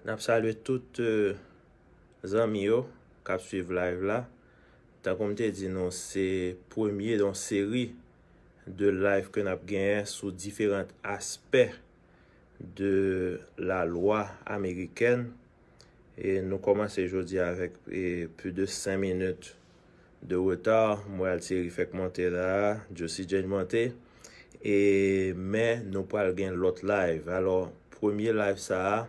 N ap salwe tout euh, zanmi yo kap suiv live la. Ta komite di nou se premye don seri de live ke n ap genye sou diferent aspe de la lwa Ameriken. E nou komanse jodi avek pe de 5 minute de wota. Mwen al seri fek mante la. Josi jen mante. E men nou pal gen lot live. Alor premye live sa a.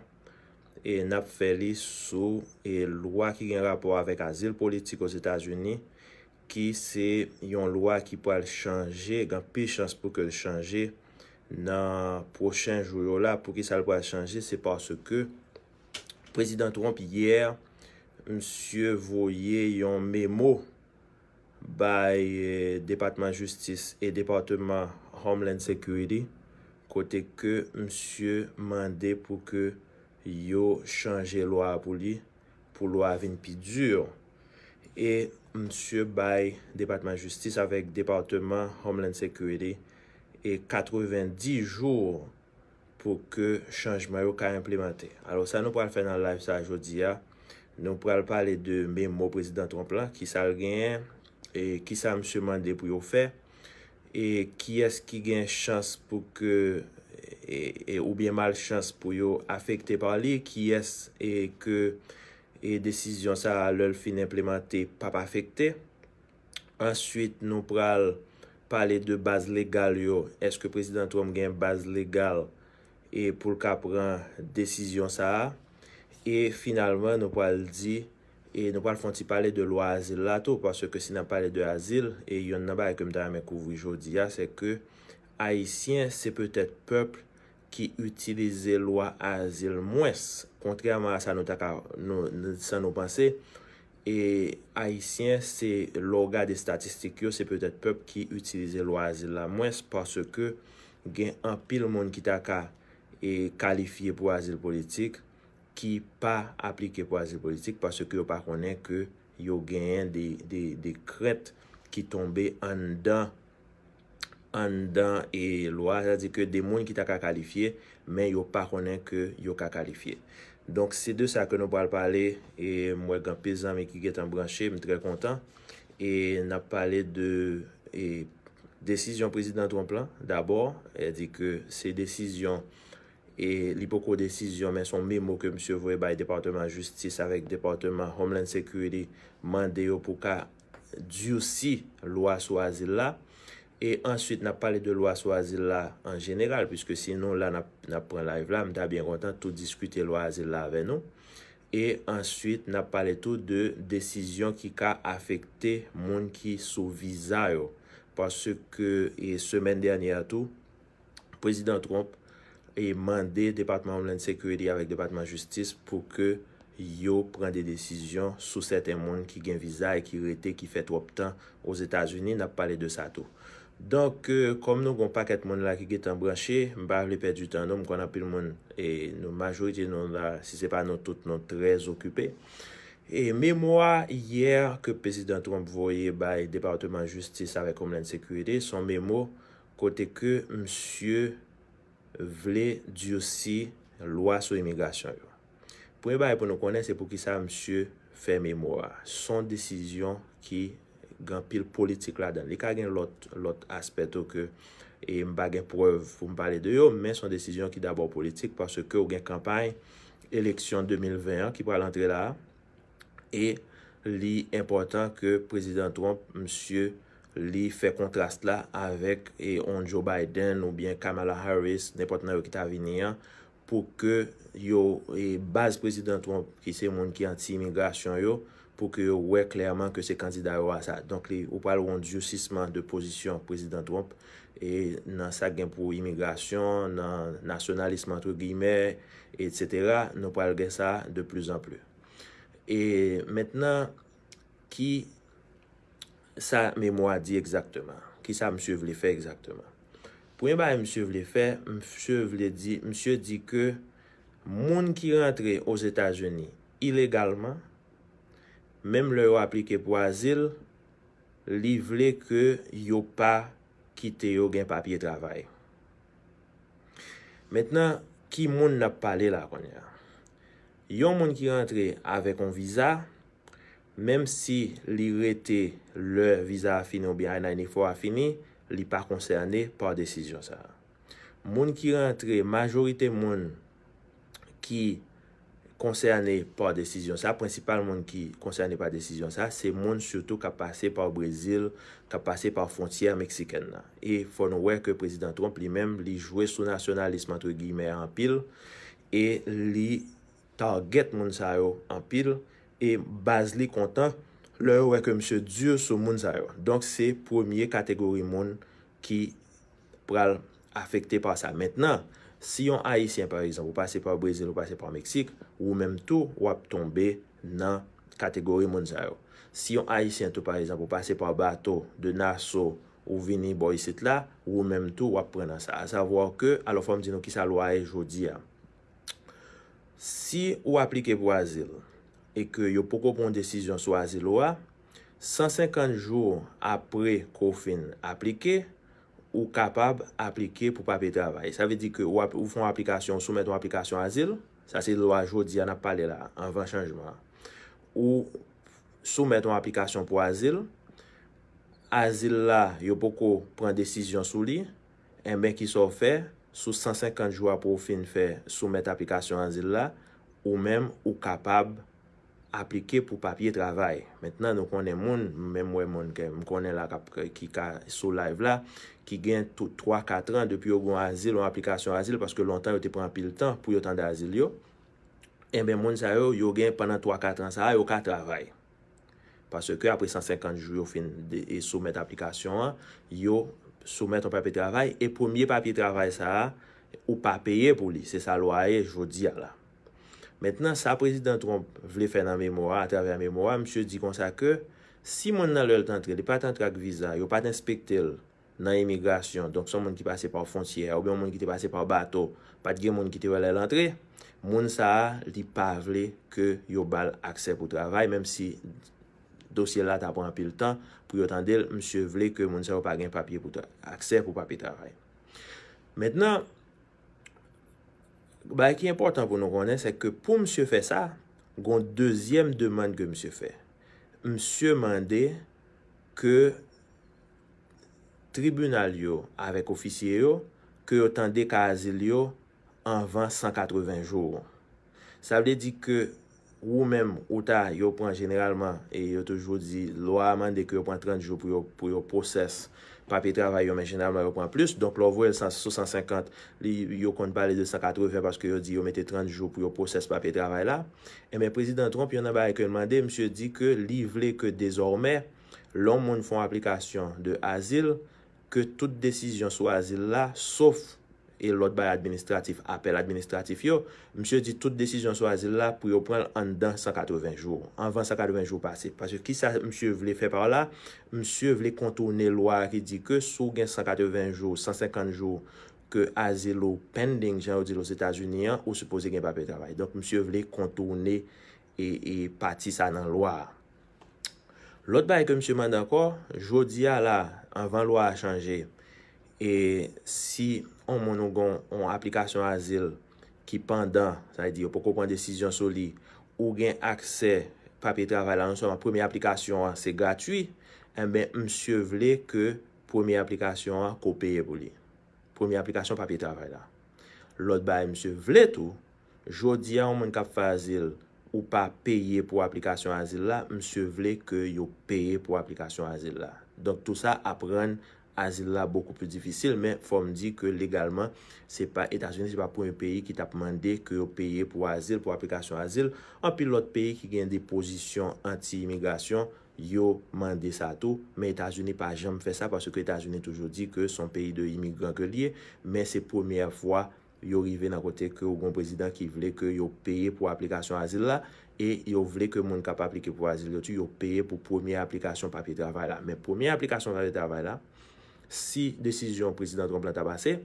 E nap feli sou e lwa ki gen rapor avèk azil politik o Zeta Zuni Ki se yon lwa ki pou al chanje, gen pi chans pou ke l chanje Nan prochen jou yo la pou ki sa l pou al chanje, se parce ke Prezident Trump yer, msye voye yon memo Bay e, Departement Justice et Departement Homeland Security Kote ke msye mande pou ke yo chanje lo a pou li pou lo a vin pi dur e msye bay Departement Justice avek Departement Homeland Security e 90 jou pou ke chanjman yo ka implemente alo sa nou pral fè nan live sa jodi ya nou pral pale de mè mò prezident Trump la ki sal gen e ki sal msye mande pou yo fè e ki es ki gen chans pou ke E, e, ou bien mal chans pou yo afekte par li ki yes e ke e desisyon sa a lol fin implemente pa pa afekte Ansyit nou pral pale de baz legal yo eske prezident Trump gen baz legal e pou l ka pran desisyon sa a E finalman nou pral di e nou pral fonti pale de lwa azil lato Paske se nan pale de azil e yon naba e kemdara men kouvri jodi ya se ke Aisyen se petet pepl ki utilize lwa azil mwes, kontriyama sa nou taka san nou panse. E aisyen se loga de statistik yo se petet pepl ki utilize lwa azil la mwes parce ke gen apil moun ki taka e kalifiye pou azil politik ki pa aplike pou azil politik parce ke yo pa konen ke yo gen de kret ki tombe an dan an dan e loa, zadeke de moun ki ta ka kalifiye, men yo pa konen ke yo ka kalifiye. Donk se de sa ke nou pal pale, e mwen gen pezan me ki getan branche, mi trel kontan, e nap pale de desisyon prezident Tromplan, dabor, zadeke se desisyon, e li poko desisyon, men son mimo ke msye vwe bay Departement Justice, avèk Departement Homeland Security, mande yo pou ka djousi loa sou azila, E answit nan pale de lwa sou azil la an jeneral, pwiske sinon la nan pran live la, mda bin kontan tou diskute lwa azil la aven nou. E answit nan pale tou de desisyon ki ka afekte moun ki sou vizay yo, pwase ke e semen derni atou, Prezident Trump e mande Departement of Homeland Security avèk Departement of Justice pou ke yo pran de desisyon sou seten moun ki gen vizay, e ki rete, ki fet wop tan wos Etats-Unis nan pale de sa tou. Donk, kom euh, nou kon pa ket moun la ki get anbranshi, mba vle pet du tan nou mkon apil moun e nou majoriti nou la, si se pa nou tout nou trez okupi. E memwa, yer, ke pezident Trump voye bay Departement Justice a rekomnen de sekurite, son memwa kote ke msye vle dyo si lwa sou emigrasyon yo. Pwenye baye pou nou konen, se pou ki sa msye fe memwa, son desisyon ki vle. gen pil politik la dan. Li ka gen lot aspet ou ke e m bagen preu pou m pale de yo, men son desisyon ki d'abo politik parce ke ou gen kampanj eleksyon 2021 ki pral antre la e li important ke prezident Trump, msye, li fe kontrast la avek e Onjo Biden ou bien Kamala Harris, nepot nan yo ki ta vini pou ke yo e baz prezident Trump ki se moun ki anti-immigrasyon yo pou kè yo wè klerman kè se kandidaro a sa. Donk li, ou pal woun diousisman de pozisyon prezident Trump, e nan sa gen pou imigrasyon, nan nasyonalisman entre gime, et cetera, nou pal gen sa de plus en plus. Et maintenant, ki sa mèmou a di exactement, ki sa msè vle fè exactement. Pouyè ba msè vle fè, msè vle di, msè di ke moun ki rentre o Zeta Geni ilegalman, Mem le yo aplike pou asil, li vle ke yo pa kite yo gen papye travay. Metnen, ki moun la pale la kon ya? Yon moun ki rentre avek on viza, mem si li rete lor viza a fini ou bi aina e ni fo a fini, li pa konserne pa desisyon sa. Moun ki rentre, majorite moun ki... konsernè pa desisyon sa, prinsipal moun ki konsernè pa desisyon sa, se moun soutou ka pase par Brezil, ka pase par fontyer Meksiken na. E foun wè ke prezident Trump li mèm li jwè sou nasyonalismantou gi mer an pil, e li target moun sa yo an pil, e baz li kontan lè wè ke msè djou sou moun sa yo. Donk se pwomye kategori moun ki pral afekte pa sa. Mèt nan! Si yon Haitien, par exemple, ou pase par Brazil ou pase par Mexik, ou mèm tou, wap tombe nan kategori Monzaro. Si yon Haitien tou, par exemple, ou pase par Bato de Nassau ou Vini Boisitla, ou mèm tou, wap pren nan sa. A zavouar ke, alo fòm di nou ki sa lwa e jodi ya. Si ou aplike pou Azil, e ke yo poko kon desisyon sou Azil ou a, 150 jou apre kofin aplike, ou kapab aplike pou papye travay. Sa ve di ke ou foun aplikasyon, soumet ou aplikasyon azil, sa se lwa jodi, an ap pale la, an vran chanjman. Ou soumet ou aplikasyon pou azil, azil la, yo boko pran desisyon sou li, en ben ki sou fe, sou 150 jou apou fin fe, soumet aplikasyon azil la, ou mem ou kapab aplike pou papye travay. Metnan nou konen moun, mwen mwen moun ke, mwen konen la ki sou live la, ki gen tou 3-4 an depi yo goun asil ou aplikasyon asil paske lontan yo te pran pil tan pou yo tan de asil yo. En ben moun sa yo, yo gen panan 3-4 an sa yo ka travay. Paske apre 150 jou yo soumet aplikasyon an, yo soumet ton papi travay, e pounye papi travay sa yo pa peye pou li. Se sa lo a e, jo di a la. Mètnen sa prezident Trump vle fè nan memora, a travay nan memora, msye di konsa ke, si moun nan lè lè lè tan tre, lè pa tan trak vizan, yo pa tan spekte lè, nan emigrasyon, donk son moun ki pase pa ou fonciye, ou byon moun ki te pase pa ou bato, pat gen moun ki te wale lantre, moun sa li pavle ke yo bal akse pou travay, menm si dosye la ta pran pi l tan, pou yo tan del msye vle ke moun sa wap agen papye pou akse pou papye travay. Mètnen, ba ki important pou nou konen, se ke pou msye fe sa, gon dezyem deman ke msye fe. Msye mande, ke... tribunal yo avèk ofisye yo kè yo tan dek a azil yo anvan 180 jou. Sa vle di kè ou mèm ou ta yo pran generalman, e yo toujou di lo amande kè yo pran 30 jou pou yo prou yo proses papye travay yo, men generalman yo pran plus, donk lò vwe 650, li yo kont pale de 180 parce kè yo di yo mette 30 jou pou yo proses papye travay la, e men prezident Trump yon abare kè yon mande, msè di kè livle kè dezormè lò moun fon aplikasyon de azil ke tout desisyon sou azil la, sof e lot bay administratif, apel administratif yo, msye di tout desisyon sou azil la, pou yo pren an dan 180 jou, an van 180 jou pase, parce ki sa msye vle fè par la, msye vle kontourne lwa ki di ke sou gen 180 jou, 150 jou, ke azil ou pending jan ou di los Etasuniyan, ou sepose gen pape trabay. Donk msye vle kontourne e, e pati sa nan lwa. Lot bay ke msye man d'akor, jodi a la, an van lwa a chanje, e si an moun nou gon an aplikasyon azil ki pandan, sa li diyo, pou kon kon desisyon sou li, ou gen akse papye travay la, nou sa mwen premi aplikasyon a, se gatwi, en ben msye vle ke premi aplikasyon a ko peye pou li. Premi aplikasyon papye travay la. Lot ba, msye vle tou, jodi an moun kap fa azil ou pa peye pou aplikasyon azil la, msye vle ke yo peye pou aplikasyon azil la. Donk tout sa apren asil la beaucoup plus difficile men FOM di ke legalman se pa Etats-Unis se pa pou yon peyi ki tap mande ke yon peye pou asil pou aplikasyon asil. An pi lot peyi ki gen de posisyon anti-immigrasyon yon mande sa tou men Etats-Unis pa jem fè sa parce ke Etats-Unis toujou di ke son peyi de imigran ke liye. Men se premier fwa yon rive nan kote ke yon bon prezident ki vle ke yon peye pou aplikasyon asil la. e yo vle ke moun ka pa aplike pou azil yo tu, yo peye pou premier aplikasyon papye travay la. Men premier aplikasyon papye travay la, si desijyon prezident Trump la tabase,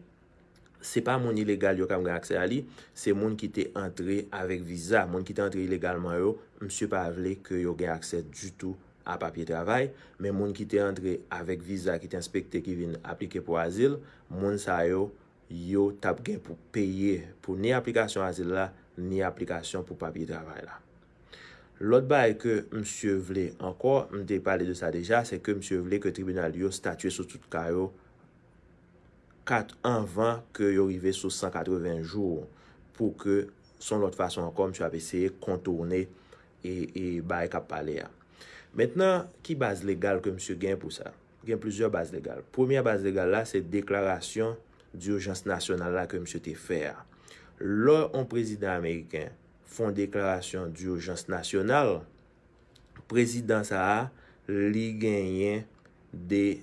se pa moun ilegal yo kam ge akse a li, se moun ki te entre avek viza, moun ki te entre ilegalman yo, msye pa vle ke yo ge akse du tou a papye travay, men moun ki te entre avek viza ki te inspekte ki vin aplike pou azil, moun sa yo yo tabge pou peye pou ni aplikasyon azil la, ni aplikasyon pou papye travay la. L'ot baye ke msye vle, ankor, mde pale de sa deja, se ke msye vle ke tribunal yo statye sou tout kajo kat anvan ke yo rive sou 180 jou pou ke son lot fason ankor msye ap eseye kontorne e baye kap pale ya. Metnen, ki baz legal ke msye gen pou sa? Gen plusieurs baz legal. Premier baz legal la, se deklarasyon di urjans nasyonal la ke msye te fere. Lor, an prezident Ameriken, fon deklarasyon di urjans nasyonal, prezident sa a, li genyen de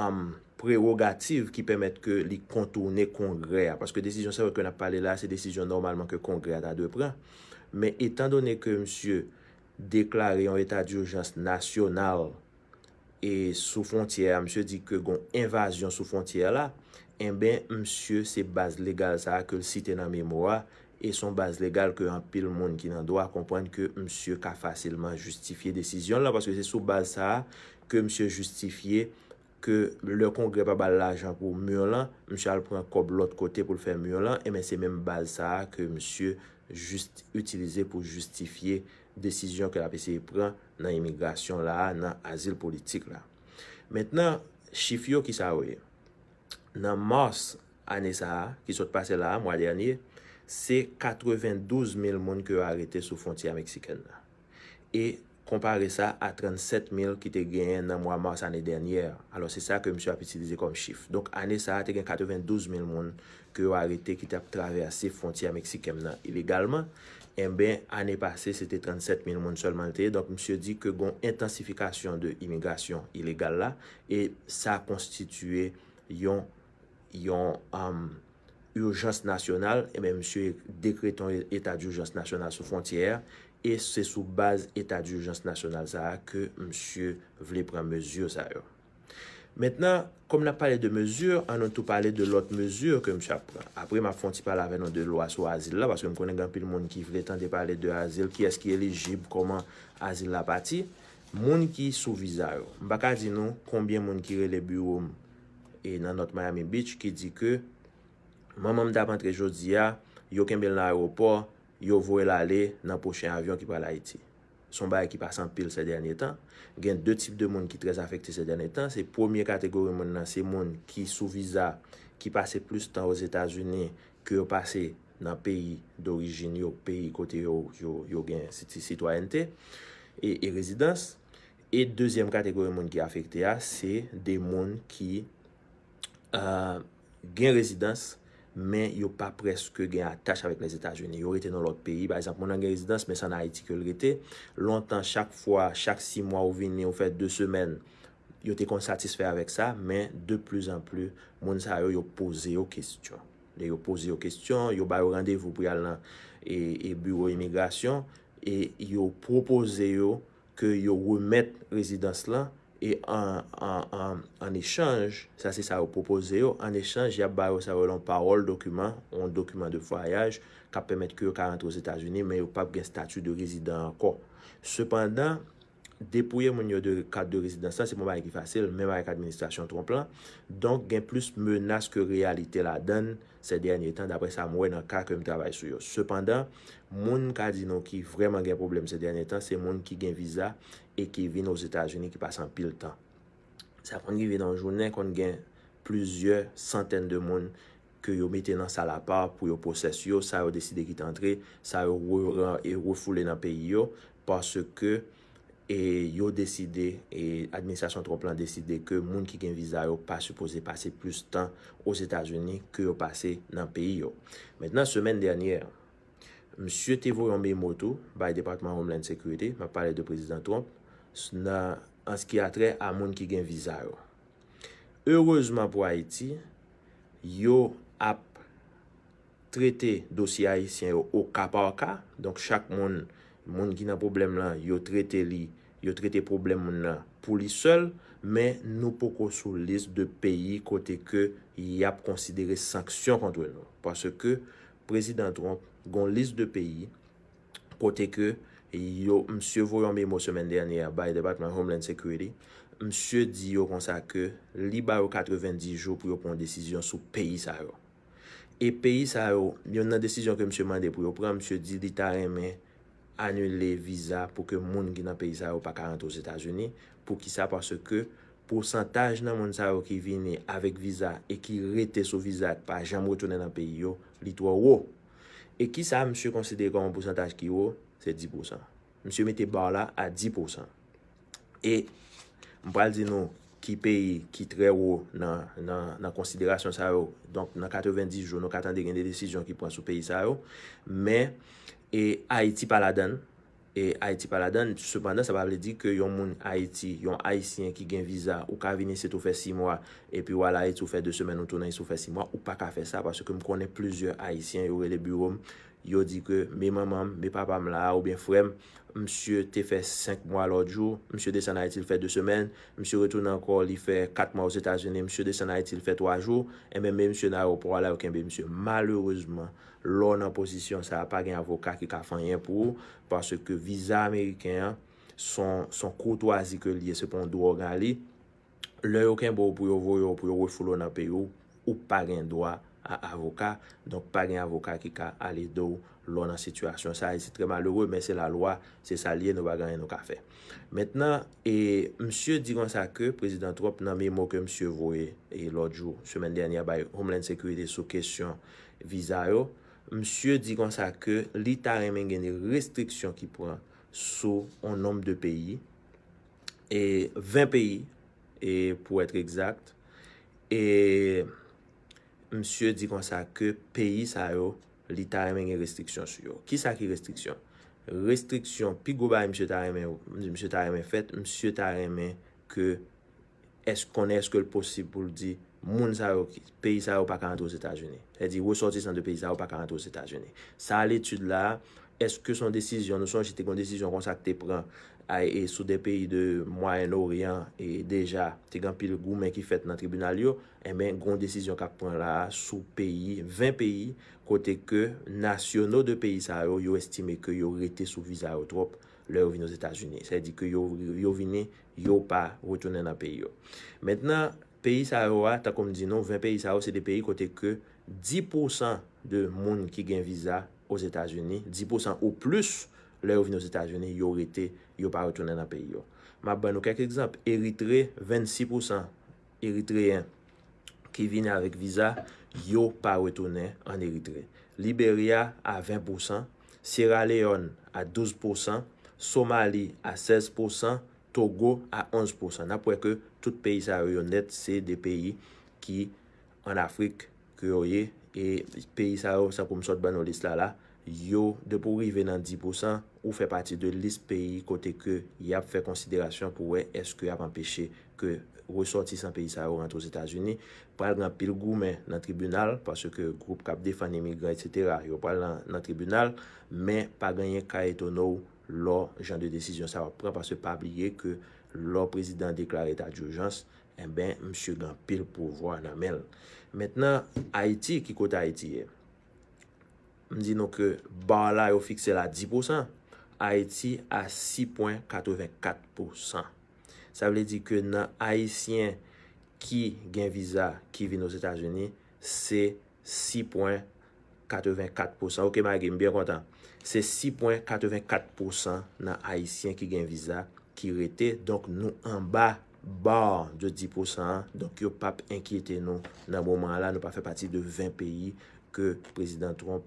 um, prerogativ ki pemet ke li kontourne kongre, paske desisyon sa ou ke nap pale la, se desisyon normalman ke kongre ata dwe pran, men etan donen ke msyo deklari an etat di urjans nasyonal sou fontyer, msyo di ke gon evasyon sou fontyer la, msyo se base legal sa a ke l siten an memora e son baz legal ke an pil moun ki nan do a kompwenn ke msye ka fasilman justifiye desisyon la paske se sou bal sa a ke msye justifiye ke le kongre pa bal la ajan pou mure lan msye al pran kob l ot kote pou l fè mure lan e men se men bal sa a ke msye justi, utilize pou justifiye desisyon ke la PCI pran nan imigrasyon la a, nan azil politik la metnen chif yo ki sa ouye nan mars ane sa a ki sot pase la a mwa djaniye se 92.000 moun ki yo arete sou fontya Meksiken nan. E kompare sa a 37.000 ki te genyen nan mwa mwaz ane denyèr. Alo se sa ke msè ap etilize kom chif. Donk ane sa a te gen 92.000 moun ki yo arete ki te ap trave a se fontya Meksiken nan ilegalman. En ben, ane pase se te 37.000 moun solman te. Donk msè di ke gon intensifikasyon de imigrasyon ilegal la. E sa konstituye yon... urjans nasyonal, e eh men msye dekreton etat urjans nasyonal sou fontyer, e se sou baz etat urjans nasyonal zara ke msye vle pre msye zaro. Metnan, kom la pale de msye, anon tou pale de lot msye ke msye apren. Apre ma fonty pale ave non de loa sou azil la, baske m konen gan pil moun ki vle tan de pale de azil ki eski elegib koman azil la pati, moun ki sou vizaro. Mbaka di nou, kombien moun ki re le bureau nan eh, not Miami Beach ki di ke Manmanm da pantre jodi ya, yo kembel nan aropor, yo vwe lale nan poche avyon ki pala iti. Son baye ki pasan pil se denye tan. Gen de tip de moun ki trez afekte se denye tan. Se premier kategori moun nan se moun ki sou viza, ki pase plus tan os Etasunen, ki yo pase nan peyi d'orijini yo, peyi kote yo, yo gen sitwante, e rezidans. E dezyem kategori moun ki afekte ya, se de moun ki euh, gen rezidans, men yo pa preske gen atache avèk nèz etaj veni. Yo rete nan lòk peyi. Ba esanp, moun an gen rezidans, men san a etik yo rete. Lontan, chak fwa, chak si mwa ou veni, ou fè dè semen, yo te konsatisfè avèk sa, men de plus an plus, moun sa yo yo pose yo kestyon. Yo pose yo kestyon, yo bayo randevou pou yal nan e bureau imigrasyon, e yo propose yo ke yo wèmèt rezidans lan E an echanj, sa se sa wopopoze yo, an echanj, ya ba yo sa welon parol, dokumen, won dokumen de fwayaj, ka pemet ki yo karentre ou Etasunye, men yo pap gen statu de rezidan anko. Sepandan, depouye moun yo de kat de rezidan, sa se mou ba ekifasel, men ba ekadministrasyon ton plan, donk gen plus menaske realite la den. Se denye tan, dapre sa mwen an ka kem trabay sou yo. Sependan, moun mka di nou ki vreman gen problem se denye tan, se moun ki gen viza e ki vin os Etajeni ki pasan pil tan. Sa fondi vi dan jounen kon gen plizye santen de moun ke yo meten an sa la pa pou yo poses yo, sa yo deside ki tendre, sa yo refoule nan peyi yo, parce ke... e yo deside, e administrasyon tromp lan deside ke moun ki gen vizaro pa suppose pase plus tan o Zetajouni ke yo pase nan peyi yo. Metnan, semen dernyer, M. Tevorombe Motu, bay Departman Homeland Security, ma pale de prezident tromp, an skiatre a moun ki gen vizaro. Ereuzman pou Haiti, yo ap trete dosi aisyen yo o kapawaka, donk chak moun ki nan problem lan yo trete li yo trete problem moun nan pou li sol, men nou pou kon sou lis de peyi kote ke y ap konsidere sanksyon kontre nou. Pase ke prezident Trump gon lis de peyi kote ke yo, msye voyan mi mou semen deranye a bay debatman Homeland Security, msye di yo konsa ke li ba yo 90 jou pou yo pon desisyon sou peyi sa yo. E peyi sa yo, yon nan desisyon ke msye mande pou yo, pre msye di lita reme, annule viza pou ke moun ki nan peyi sa yo pa 40 ou Etasouni, pou ki sa parce ke, porsantaj nan moun sa yo ki vine avek viza, e ki rete sou vizat pa jam wotoune nan peyi yo, li towa yo. E ki sa, msye konsideran mporsantaj ki yo, se 10%. Msye mette bar la a 10%. E, mpral di nou, ki peyi ki tre yo nan konsiderasyon sa yo, donk nan 90 jou, nou katande gen de desisyon ki pran sou peyi sa yo, me, E Haiti paladan, sepanda sa pa vle di ke yon moun Haiti, yon Haitien ki gen visa ou ka vini se tou fe si mwa e pi wala etou fe de semen ou tou nan etou fe si mwa ou pa ka fe sa parce ke m konen plezyor Haitien yow e le bureau m. Yo di ke, me mamam, me papam la, ou bien fwem, msye te fe 5 mwa lot jwo, msye de sanayetil fe 2 semen, msye retoun ankor li fe 4 mwa ou zetazene, msye de sanayetil fe 3 jwo, e men men msye na yo pou ala yo kenbe, msye malerouzman, lò nan posisyon sa pa gen avokat ki ka fanyen pou, paske viza Ameriken, son kotoazik li e sepon dou o gali, lò yo kenbo pou yo voyo, pou yo refou lò nan peyo, ou pa gen doa, a avokat, donk pa gen avokat ki ka ale dou lò nan situasyon. Sa, se tre malheure, men se la lwa, se sa liye nou bagan en nou ka fe. Mètnen, e, msye diron sa ke, Prezident Ropp nan mi mò ke msye voe, e lòdjou, semen dènyan bay Homeland Security sou kèsyon vizayò, msye diron sa ke, li tarèmen gen de restriksyon ki pran sou an nom de peyi, e, vèn peyi, pou etre egzakt, e, msye di kon sa ke peyi sa yo li ta remen gen restriksyon sou yo. Ki sa ki restriksyon? Restriksyon pi go ba yon msye ta remen ou, msye ta remen fet, msye ta remen ke es kon eske l posib pou l di, moun sa yo ki, peyi sa yo pa kan an dros etajene. E di, wè sorti san de peyi sa yo pa kan an dros etajene. Sa l etude la, eske son desisyon, nou son jite kon desisyon kon sa ki te pren, ay e sou de peyi de Mwae, Loryan, e deja, tegan pil gou men ki fet nan tribunal yo, e eh men, goun desisyon kak pon la, sou peyi, 20 peyi, kote ke, nasyonou de peyi sa yo, yo estime ke yo rete sou viza yo trop, lè ou vin nou Zetajouni. Se di ke yo vin, yo pa, wotounen nan peyi yo. Mètnen, peyi sa yo a, ta kom di nou, 20 peyi sa yo, se de peyi kote ke, 10% de moun ki gen viza, ou Zetajouni, 10% ou plus, lè ou vin nou Zetajouni, yo rete, yo pa wetounen nan peyi yo. Ma ban nou kek ekzamp, Eritre, 26% Eritreyen ki vine avik viza, yo pa wetounen an Eritre. Liberia a 20%, Sierra Leone a 12%, Somali a 16%, Togo a 11%. Napwe ke tout peyi sa yo net, se de peyi ki an Afrik ki yo ye, e peyi sa yo sa pou msot ban nou disla la, yo de pou rive nan 10% ou fe pati de lis peyi kote ke y ap fe konsiderasyon pou we eske ap empeshe ke resotis an peyi sa ou rentre ou Etats-Unis. Paral nan pil goumen nan tribunal, paswe ke groub kap defan emigran, etc. Yo paral nan tribunal, men pa ganyen ka etonou lor jan de desisyon. Sa wap pran paswe pa ablie ke lor prezident deklar etat di urjans, en eh ben msye gan pil pou vwa nan men. Metnan, Haiti, ki kote Haiti ye. m di nou ke ba la yo fikse la 10%, Haiti a 6.84%. Sa vle di ke nan Haitien ki gen viza ki vi nou S.A. se 6.84%. Ok ma gen, m byen kontan. Se 6.84% nan Haitien ki gen viza ki rete, donk nou an ba bar de 10%, donk yo pap enkiyete nou nan mouman la, nou pa fe pati de 20 peyi ke prezident Trump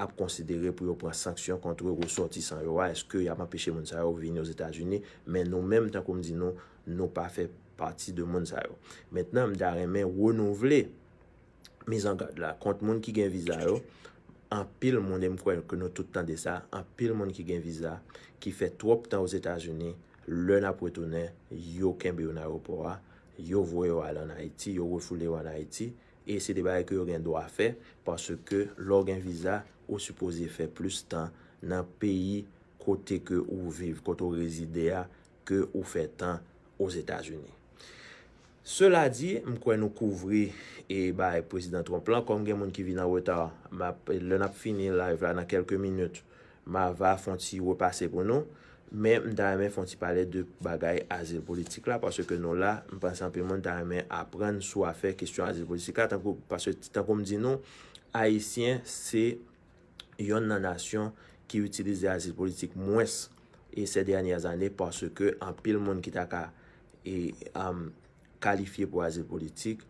ap konsidere pou yo pran sanksyon kontre roussoti san yowa, eske yaman peche moun sa yo vini w zetajuni, men nou menm tan koum di nou, nou pa fe parti de moun sa yo. Metnan, m da remen renouvle mizan gade la, kont moun ki gen viza yo an pil moun dem kwen ke nou toutan de sa, an pil moun ki gen viza ki fe trop tan w zetajuni lè na pwetounen yo ken bi yon aropora, yo vwe yo alan Haiti, yo refoule yo an Haiti e se debare ke yo gen do afe parce ke lò gen viza ou suppose fè plus tan nan peyi kote ke ou vive, kote ou rezide ya, ke ou fè tan ou Etat-Unis. Sola di, m kwen nou kouvri, e ba, e prezident Trump, lan konm gen moun ki vi nan ou etat, le nap fini live la nan kelke minute, ma va fonsi wè pase pou nou, men m tan remè fonsi pale de bagay azil politik la, parce ke nou la, m pan sanpe moun tan remè apren sou a fè kestyon azil politik la, tan pou m di nou, Haitien, se... Yon nanasyon ki utilize azil politik mwes e se danyaz ane parce ke an pil moun ki taka e, kalifiye pou azil politik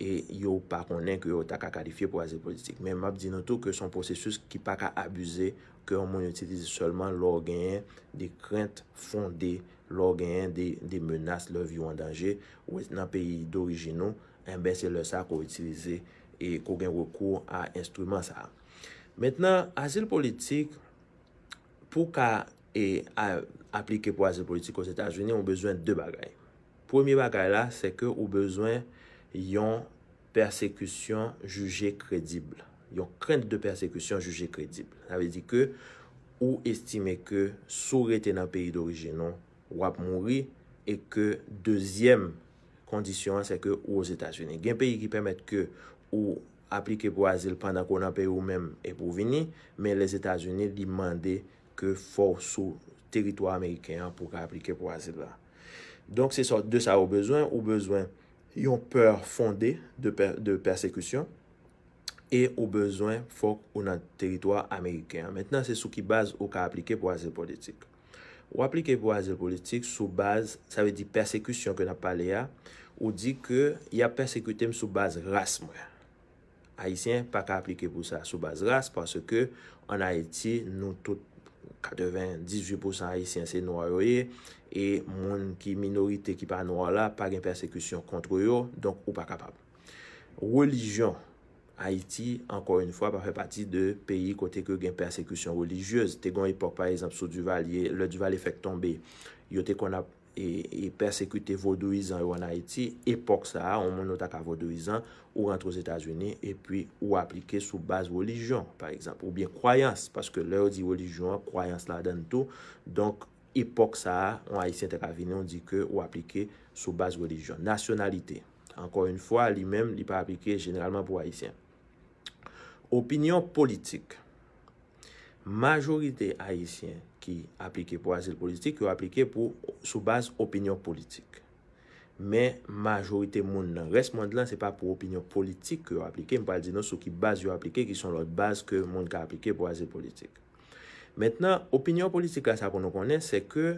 e yo pa konen ki yo taka kalifiye pou azil politik. Men map di nou tou ke son prosesus ki pa ka abuze ke yon moun utilize solman lor genyen de krent fonde, lor genyen de menas, lor vyo an dange, ou nan peyi d'orijinou, enbe se lor sa ko utilize e ko gen rekou a instouyman sa a. Mètnen, asil politik pou ka e aplike pou asil politik ou s'Etats-Unis, non, ou bezwen de bagay. Premi bagay la, se ke ou bezwen yon persekusyon juje kredible. Yon krent de persekusyon juje kredible. Nave di ke ou estime ke sou rete nan peyi d'orijenon wap mounri e ke dezyem kondisyon se ke ou s'Etats-Unis. Gen peyi ki pemet ke ou... aplike pou asil pandan kon an peri ou menm e pou vini, men les Etats-Unis di mande ke fok sou teritwa Ameriken pou ka aplike pou asil la. Donk se sort de sa ou bezwen, ou bezwen yon per fonde de persekution e ou bezwen fok ou nan teritwa Ameriken. Metnan se sou ki baz ou ka aplike pou asil politik. Ou aplike pou asil politik sou baz, sa ve di persekution ke nan pale ya, ou di ke ya persekutem sou baz ras mwen ya. Haitien, pa ka aplike pou sa sou base rase, parce ke, an Haiti, nou tout 98% Haitien se nou a yoye, e moun ki minorite ki pa nou a la, pa gen persekution kontro yo, donk ou pa kapab. Relijyon, Haiti, anko yon fwa pa fè pati de peyi kote ke gen persekution religyöz, te gon yi pok pa esanp sou du valye, le du valye fèk tombe, yote kon ap, E, e persekute vodouizan yo an Haiti, epok sa a, on moun notaka vodouizan, ou rentre ou Etats-Unis, e pi ou aplike sou base wou ligyon, par exemple. Ou bien kwayans, paske lè ou di wou ligyon, kwayans la den tout. Donk, epok sa a, an Haitien teka vini, on di ke ou aplike sou base wou ligyon. Nasyonalite, anko yon fwa, li mem li pa aplike generalman pou Haitien. Opinyon politik. Majorite Haitien... ki aplike pou asil politik, ki ou aplike pou soubaz opinyon politik. Men, majorite moun nan. Res moun nan, se pa pou opinyon politik ki ou aplike, mwen pa al di nou sou ki base yo aplike, ki son lòt base ke moun ka aplike pou asil politik. Mètnen, opinyon politik a sa kon nou konnen, se ke,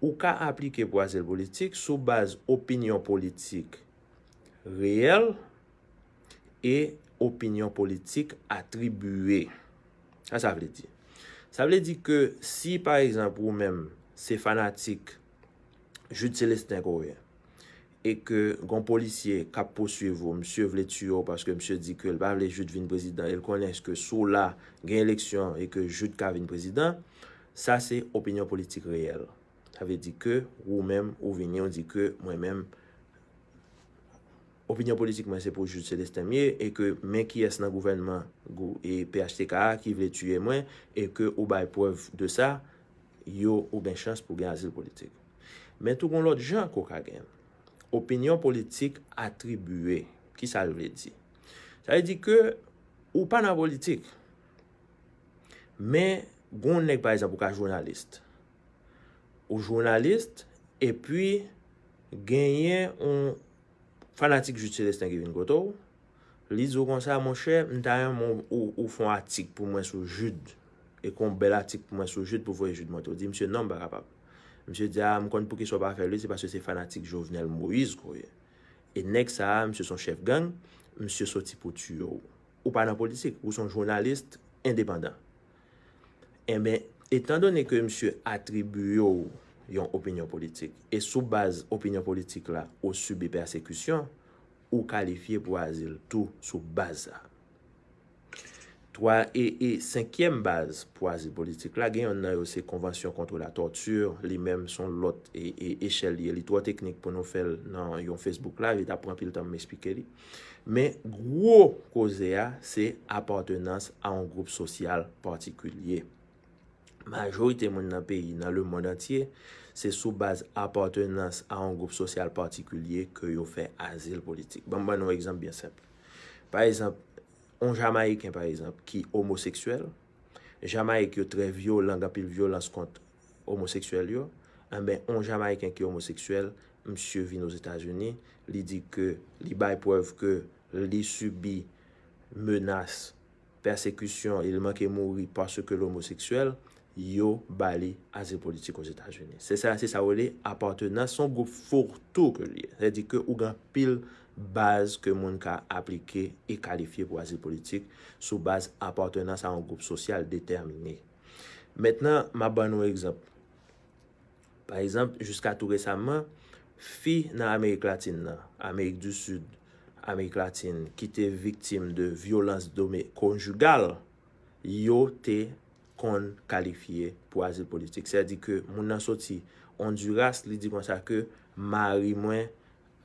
ou ka aplike pou asil politik soubaz opinyon politik reyel, e opinyon politik atribüe. A sa vle di. Sa vle di ke si par exemple ou menm se fanatik jout Celestin Goye e ke gon polisye kap posyiv ou msye vle tuyo paske msye di ke el pa vle jout vin prezident el konenche ke sou la gen leksyon e ke jout ka vin prezident sa se opinyon politik reyel. Sa vle di ke ou menm ou vinyon di ke mwen menm Opinyon politik mwen se pou jute se destemye, e ke men ki es nan gouvenman, gou e PHTKA, ki vle tue mwen, e ke ou bay pov de sa, yo ou ben chans pou gen azil politik. Men tou kon lot jen koka gen, opinyon politik atribue, ki sa lw le di. Sa le di ke, ou pa nan politik, men, goun nek pa e zabuka jounalist. Ou jounalist, e pi, genyen ou jounalist, Fanatik Jude Celestin Kevin Goto, li zo konsa a monshe, mta yon moun ou fon atik pou mwen sou Jude, e kon bel atik pou mwen sou Jude pou voye Jude Montreux, di msye nan mba kapap. Msye diya, ah, mkon pou ki sou pa fele, se pasyo se fanatik Jovenel Moise koye. E nek sa, ah, msye son chef gang, msye soti pou tuyo ou. Ou panan politik, ou son jounalist independant. E eh men, etan donen ke msye atribuyo ou, yon opinyon politik. E soubaz, opinyon politik la, ou subi persekusyon, ou kalifiye pou azil, tou soubaza. Toa, e, e, senkyem baz pou azil politik la, gen yon nan yo se konvansyon kontre la tortur, li menm son lot e, e, e, eshel li, li toa teknik pou nou fel nan yon Facebook la, vi ta pran pil tan mespike li. Men, gro koze a, se apartenans an group sosyal partikulye. Majorite moun nan peyi, nan le moun antye, se sou baz apartenans a an goup sosyal partikulye ke yo fe azil politik. Ban mwen bon, nou ekzamp bien semp. Par ekzamp, an jamaik en par ekzamp ki homoseksuel, jamaik yo tre vyo langa pil vyo lanskont homoseksuel yo, an eh ben an jamaik en ki homoseksuel, msye vin nou Etanjeni, li di ke li bay poev ke li subi menas, persekusyon, il manke mouri paske l'homoseksuel, yo bali azil politik ou zetaj veni. Se sa, se sa ou li aporten nan son goup fortou ke li. Se di ke ou gen pil baz ke moun ka aplike e kalifiye pou azil politik sou baz aporten nan son goup sosyal determine. Mètnen, ma ban nou ekzamp. Par ekzamp, jiska tou resaman, fi nan Amerik Latin nan, Amerik du Sud, Amerik Latin, ki te viktim de violans dome konjugal, yo te kon kalifiye pou asil politik. Se a di ke moun nan soti, Onduras li di kon sa ke, mari mwen,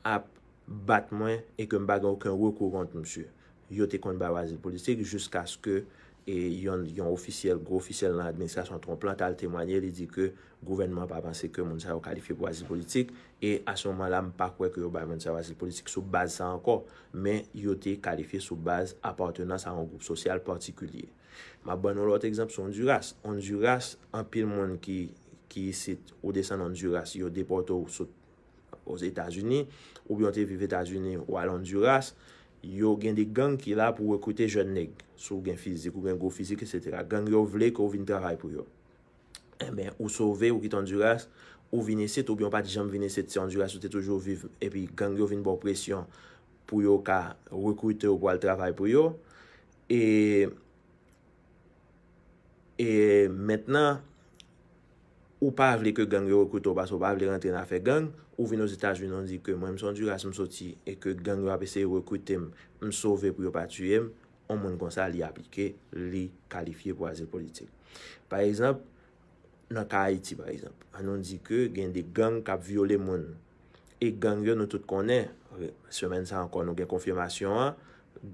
ap, bat mwen, e ke m bagan wakon wakon wakon msye. Yo te kon ba wazil politik, jiska se ke e, yon ofisyel, gro ofisyel nan administrasyon ton plantal, temwanyen li di ke, gouvenman pa panse ke moun sa yo kalifiye pou wazil politik, e asonman la m pa kwe ke yo ba moun sa yo wazil politik, soub base sa anko, men yo te kalifiye soub base, apartenan sa yon goup sosyal partikulye. Ma banon lot ekzamp sou Honduras. Honduras, an pil moun ki ki sit ou desan Honduras, yo depoto ou sot ouz Etasuni, ou bi yon te vive Etasuni ou al Honduras, yo gen de gen ki la pou rekwite jen neg sou gen fizik ou gen go fizik, etc. Gen yo vle kou vin trabay pou yo. E ben, ou so ve, ou kit Honduras, ou vine set, ou bi yon pati jam vine set si Honduras ou te toujou vive, e pi gen yo vin pou presyon pou yo ka rekwite ou pou al trabay pou yo. E... E metnan, ou pa avle ke gang yo rekwit ou bas, ou pa avle rentren afe gang, ou vin nou zetaj vin nou di ke mwen msondur as msoti, e ke gang yo apese rekwit em, msove pou yo pati em, an moun konsa li aplike, li kalifiye pou aze politik. Par ezap, nan Karaiti par ezap, an nou di ke gen de gang kap viole moun, e gang yo nou tout konen, semen sa an kon nou gen konfirmasyon an,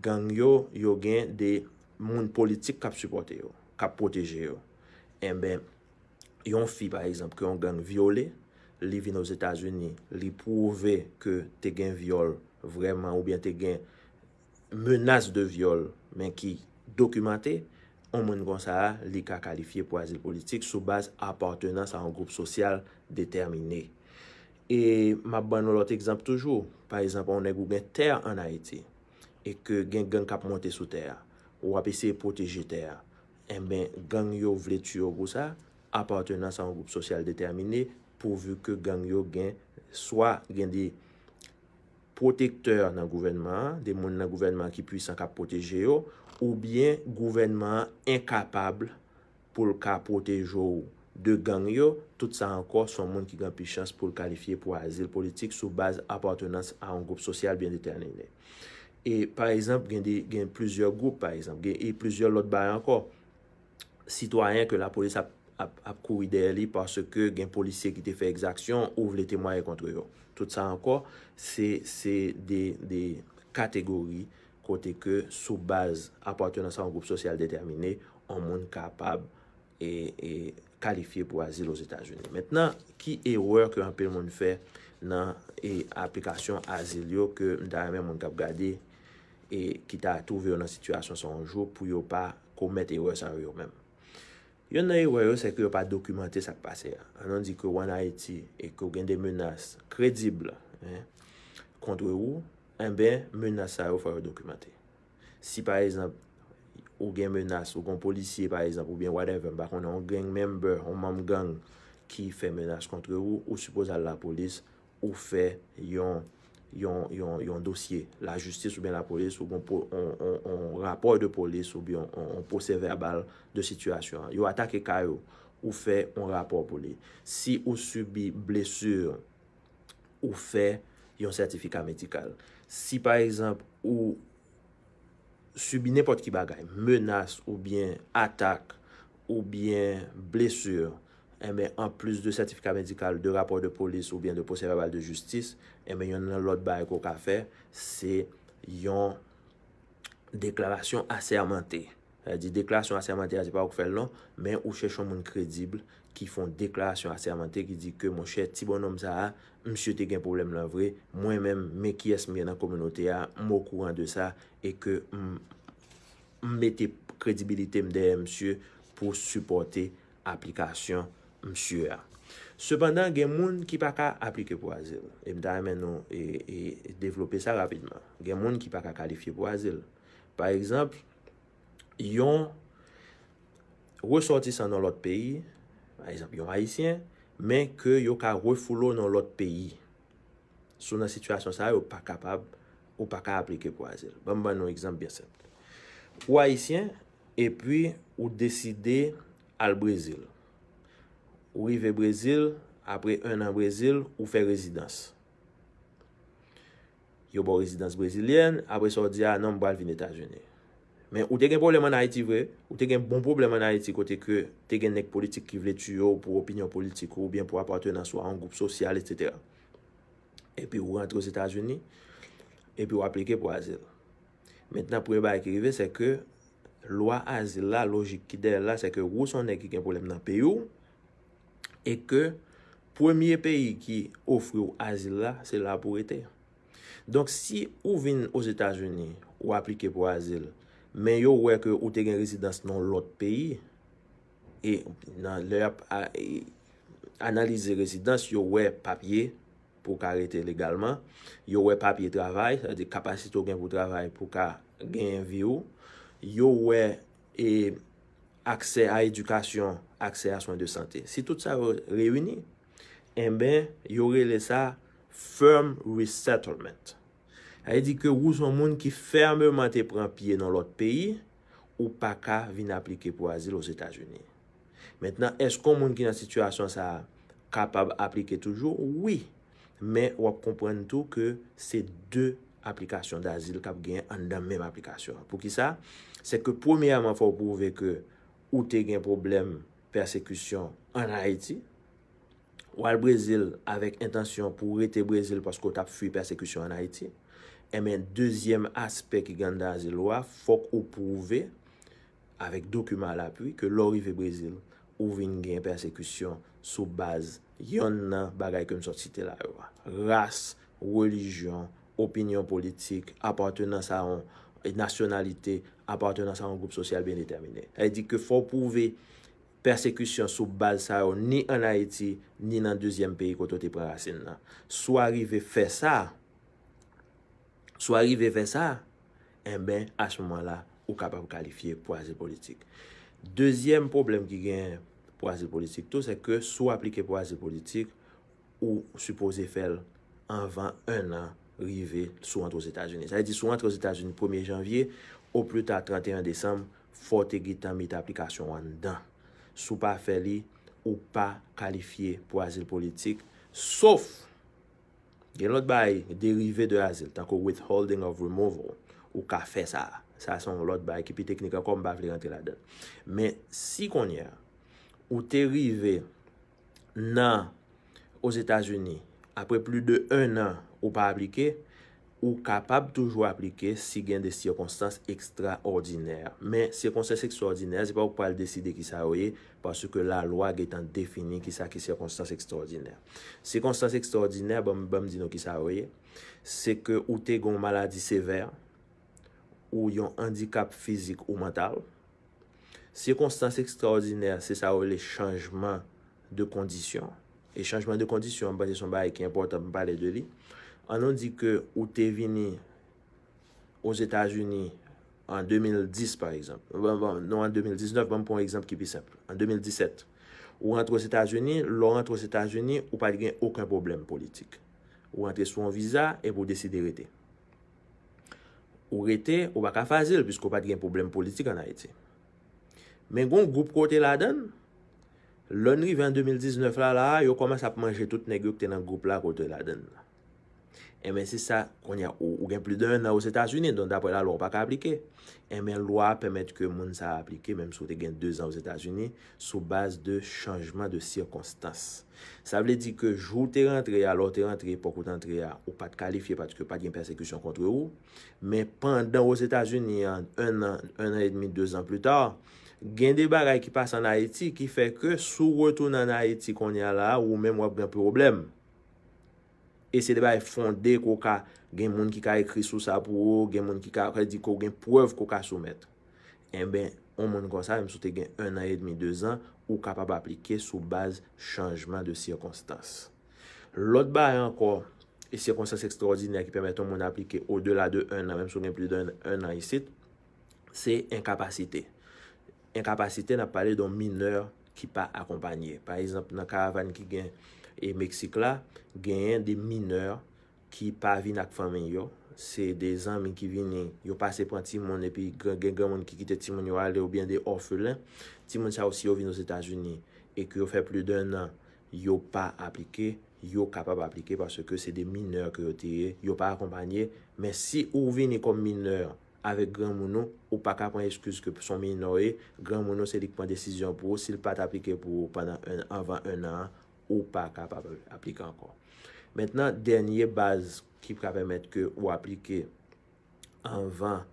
gang yo yo gen de moun politik kap suporte yo. kap proteje yo. En ben, yon fi, par exemple, ke yon gen viole, li vin os Etats-Unis, li pouve ke te gen viole, vreman, ou bien te gen menase de viole, men ki dokumante, on moun kon sa, li ka kalifiye pou asil politik sou baz apartenan sa an groupe sosyal determine. E, ma ban nou lot ekzamp toujou, par exemple, on e gou gen ter an Haiti, e ke gen gen kap monte sou ter, ou apese proteje ter, en eh ben gangyo vletu yo gwa sa, apartenans an goup sosyal determiné, pou vu ke gangyo gen, swa gen di, protekteur nan gouvenman, de moun nan gouvenman ki pwisan ka pwoteje yo, ou bien gouvenman enkapable pou l ka pwoteje yo de gangyo, tout sa anko son moun ki gen pi chans pou l kalifiye pou azil politik sou baz apartenans an goup sosyal gen diterninè. Par exemple, gen di, gen plizior goup par exemple, gen e plizior lot bayan anko, Citoyen ke la polis ap kou ide li Pase ke gen polisye ki te fe exaksyon Ou vle temwaye kontre yo Tout sa anko Se de kategori Kote ke soubaz Aporte nan sa an goup sosyal determine An moun kapab E kalifiye pou azil Ose tajouni Metnan ki erouer ke anpe moun fe Nan e aplikasyon azil yo Ke mtayeme moun kap gade E ki ta touve nan situasyon son anjou Pou yo pa komet erouer san yo menm Yon nan yon wè yon seke yon pa dokumante sak pase ya. Anon di ke wan a eti e ke ou gen de menas kredible eh, kontre ou, en ben menasa yon fè yon dokumante. Si pa esan ou gen menas, ou gen polisiye pa esan ou gen whatever, bak anon gen member, anon mam gang ki fè menas kontre ou, ou suposan la polis ou fè yon menas. yon dosye, la justis ou ben la polis, ou bon rapport de polis, ou bi yon posè verbal de situasyon. Yon atak e kayo ou fe yon rapport polis. Si ou subi blesur ou fe yon sertifika medikal. Si par exemple ou subi nepot ki bagay, menas ou bien atak ou bien blesur, Eh, en ples de sertifika medikal, de rapor de polis ou bien de posèr ou val de justis, eh, en men yon nan lot bayen ko ka fè, se yon deklarasyon asè amante. Di deklarasyon asè amante, azi pa wak fè nan, men ou chè chon moun kredible ki fon deklarasyon asè amante ki di ke monshe tibon nan msa a, msye te gen problem lan vre, mwen men mè ki es mwen nan komyonote a, mwokwouan de sa, e ke mwè te kredibilite m deye msye pou supporte aplikasyon msye a. Sependan, gen moun ki pa ka aplike pou azil. E mda men nou, e devlope sa rapidman. Gen moun ki pa ka kalifi pou azil. Par ekzamp, yon ressorti sa nan lot peyi, par ekzamp, yon Haitien, men ke yon ka refoulou nan lot peyi. Sou nan sitwasyon sa, ou pa kapab, bon, ou pa ka aplike pou azil. Mwen mwen nou ekzamp, ou Haitien, e pi ou deside al Brezil. Ou rive Brezil, apre 1 an Brezil, ou fe rezidans. Yo bo rezidans Brezilien, apre so diya ah nan mbal vin Etat-Jeni. Men ou te gen probleman na eti vre, ou te gen bon probleman na eti kote ke te gen nek politik ki vle tu yo pou opinyon politik ou bien pou apatrenan so an goup sosyal, etc. E pi ou rentre ou Etat-Jeni, e pi ou aplike pou asil. Metna pou mba ekrive se ke lwa asil la logik ki de la se ke ou son nek gen problem nan peyo. E ke premye peyi ki ofri ou azil la, se la pou ete. Donk si ou vin ou Zeta Jouni ou aplike pou azil, men yo wey ke ou te gen rezidans nan lot peyi, analize rezidans, yo wey papye pou ka rete legalman, yo wey papye travay, sa de kapasito gen pou travay pou ka gen viyo, yo wey e... akse a edukasyon, akse a swan de sante. Si tout sa reyouni, en ben, yorele sa firm resettlement. Aye di ke wou son moun ki ferme mante pran piye nan lot peyi, ou pa ka vin aplike pou asil ou se tajouni. Mètnen, es kon moun ki nan sityasyon sa kapab aplike toujou? Oui, men wap komprenn tou ke se de aplikasyon da asil kap gen an dan men aplikasyon. Pou ki sa? Se ke pwemi aman faw pouve ke ou te gen problem persekusyon an Haiti, ou al Brazil avèk intansyon pou rete Brazil paskou tap fwi persekusyon an Haiti, emèn dezyem aspek ganda zilwa, fok ou pouve, avèk dokuma l'apwi, ke lorive Brazil ou vin gen persekusyon soubaz yon nan bagay kèm sot site la yon. Ras, relijyon, opinyon politik, apantenans a yon, et nationalité appartenant sa an groupe social bien déterminé. El di ke fò pouve persekution sou balsaro ni an Haiti, ni nan deuxième pays kwa tò te pre-rasine nan. Sou arrive fè sa, sou arrive fè sa, en ben, a ch mouman la, ou kapap kalifiye pou asil politik. Dezyem problem ki gen pou asil politik, tout se ke sou aplike pou asil politik, ou suppose fèl anvan un nan, rive sou antre os Etats-Unis. Sa e di sou antre os Etats-Unis, 1 janvye, ou plus ta 31 desem, fote gite tan mi ta aplikasyon an dan. Sou pa feli ou pa kalifiye pou azil politik, sof gen lot baye derive de azil, tan ko withholding of removal, ou ka fe sa, sa son lot baye ki pi teknika kom bavle yon tel adan. Men si konye, ou te rive nan os Etats-Unis, apre plu de 1 nan, Ou pa aplike, ou kapap toujou aplike si gen de sirkonstans ekstraordiner. Men sirkonstans ekstraordiner, se pa ou pal deside ki sa ouye, pasu ke la lwa getan defini ki sa ki sirkonstans ekstraordiner. Sirkonstans ekstraordiner, bom bom di nou ki sa ouye, se ke ou te gong maladi sever, ou yon handikap fizik ou mental. Sirkonstans ekstraordiner, se sa ouye le chanjman de kondisyon. E chanjman de kondisyon, ban dison bae ki importan pou pale de li, An nan di ke ou te vini ou Sétage-Uni an 2010 par exemple. Bon, bon, non an 2019, vam pou an exemple ki bi sep. An 2017. Ou rentre ou Sétage-Uni, lou rentre ou Sétage-Uni, ou pa di gen yon problem politik. Ou rentre sou an visa, e pou deside rete. Ou rete, ou baka fazil, piskou pa di gen problem politik an a ete. Men goun, goup kote la den, lounri ven 2019 la la, yo koman sa pmanje tout negyo kote la den la. Emen, eh se sa konya ou gen pli den nan ou Etasuni, don dapre la lwa pa ka aplike. Emen, eh lwa pemet ke moun sa aplike, menm sou te gen 2 an ou Etasuni, sou base de chanjman de sirkonstans. Sa vle di ke jou te rentre, alo te rentre, pokou te rentre, ou pa te kalifiye, pa te ke pa gen persekusyon kontre ou. Men, pandan ou Etasuni, 1 an, 1 an et demi, 2 an pli ta, gen de bagay ki pase an Haiti, ki fe ke sou retoun an Haiti konya la, ou menm wap gen probleme. E se de ba y e fonde kou ka gen moun ki ka ekri sou sa pou ou, gen moun ki ka akredi kou, gen pouev kou ka soumet. En ben, an moun kon sa, memsou te gen 1 an et demi 2 an, ou kapap aplike sou baz chanjman de sirkonstans. Lot ba y an kon, y sirkonstans ekstraordinè ki pemet an moun aplike o delade 1 an, memsou gen pli de 1 an y sit, se en kapasite. En kapasite na pale don mineur ki pa akompanye. Par exemple, nan karavan ki gen... E Meksik la, genyen de mineur ki pa vin ak famen yo. Se de zanmen ki vini, yo pase pou an timon e pi gen gen moun ki kite timon yo ale ou bien de orfelan. Timon sa ou si yo vin nou Zetajuni. E ki yo fe plu den nan, yo pa aplike, yo kapap aplike. Parce ke se de mineur ki yo teye, yo pa akompanye. Men si ou vini kon mineur avek gen mounou, ou pa kapan eskuse ke son mineure, gen mounou se likman desizyon pou, sil pat aplike pou anvan en nan an. ou pa kapap aplike ankon. Mètnen, dènyè baz ki prapèmèt ke ou aplike anvan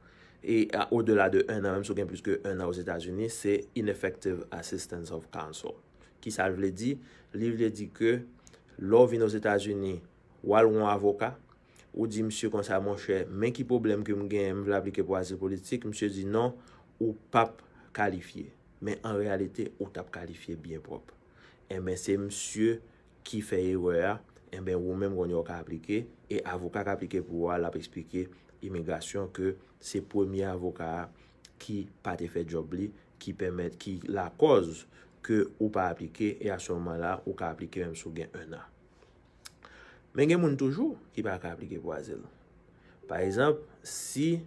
e o delà de 1 an, msou gen plus ke 1 an ou zétazouni, se Ineffective Assistance of Counsel. Ki sa vle di, li vle di ke, lò vin ou zétazouni, wal woun avoka, ou di msou konsalman chè, men ki problem ke m gen m vle aplike pou asil politik, msou di non, ou pap kalifiye. Men an realite ou tap kalifiye bien propre. en eh ben se msye ki fèye wè ya, en ben wou mèm gwen yo ka aplike, e avoka ka aplike pou wè la pe eksplike imigrasyon ke se pwemi avoka ki pati fè job li, ki la koz ke ou pa aplike, e asyonman la ou ka aplike mèm sou gen 1 an. Men gen moun toujou ki pa ka aplike pou azil. Par ezamp, si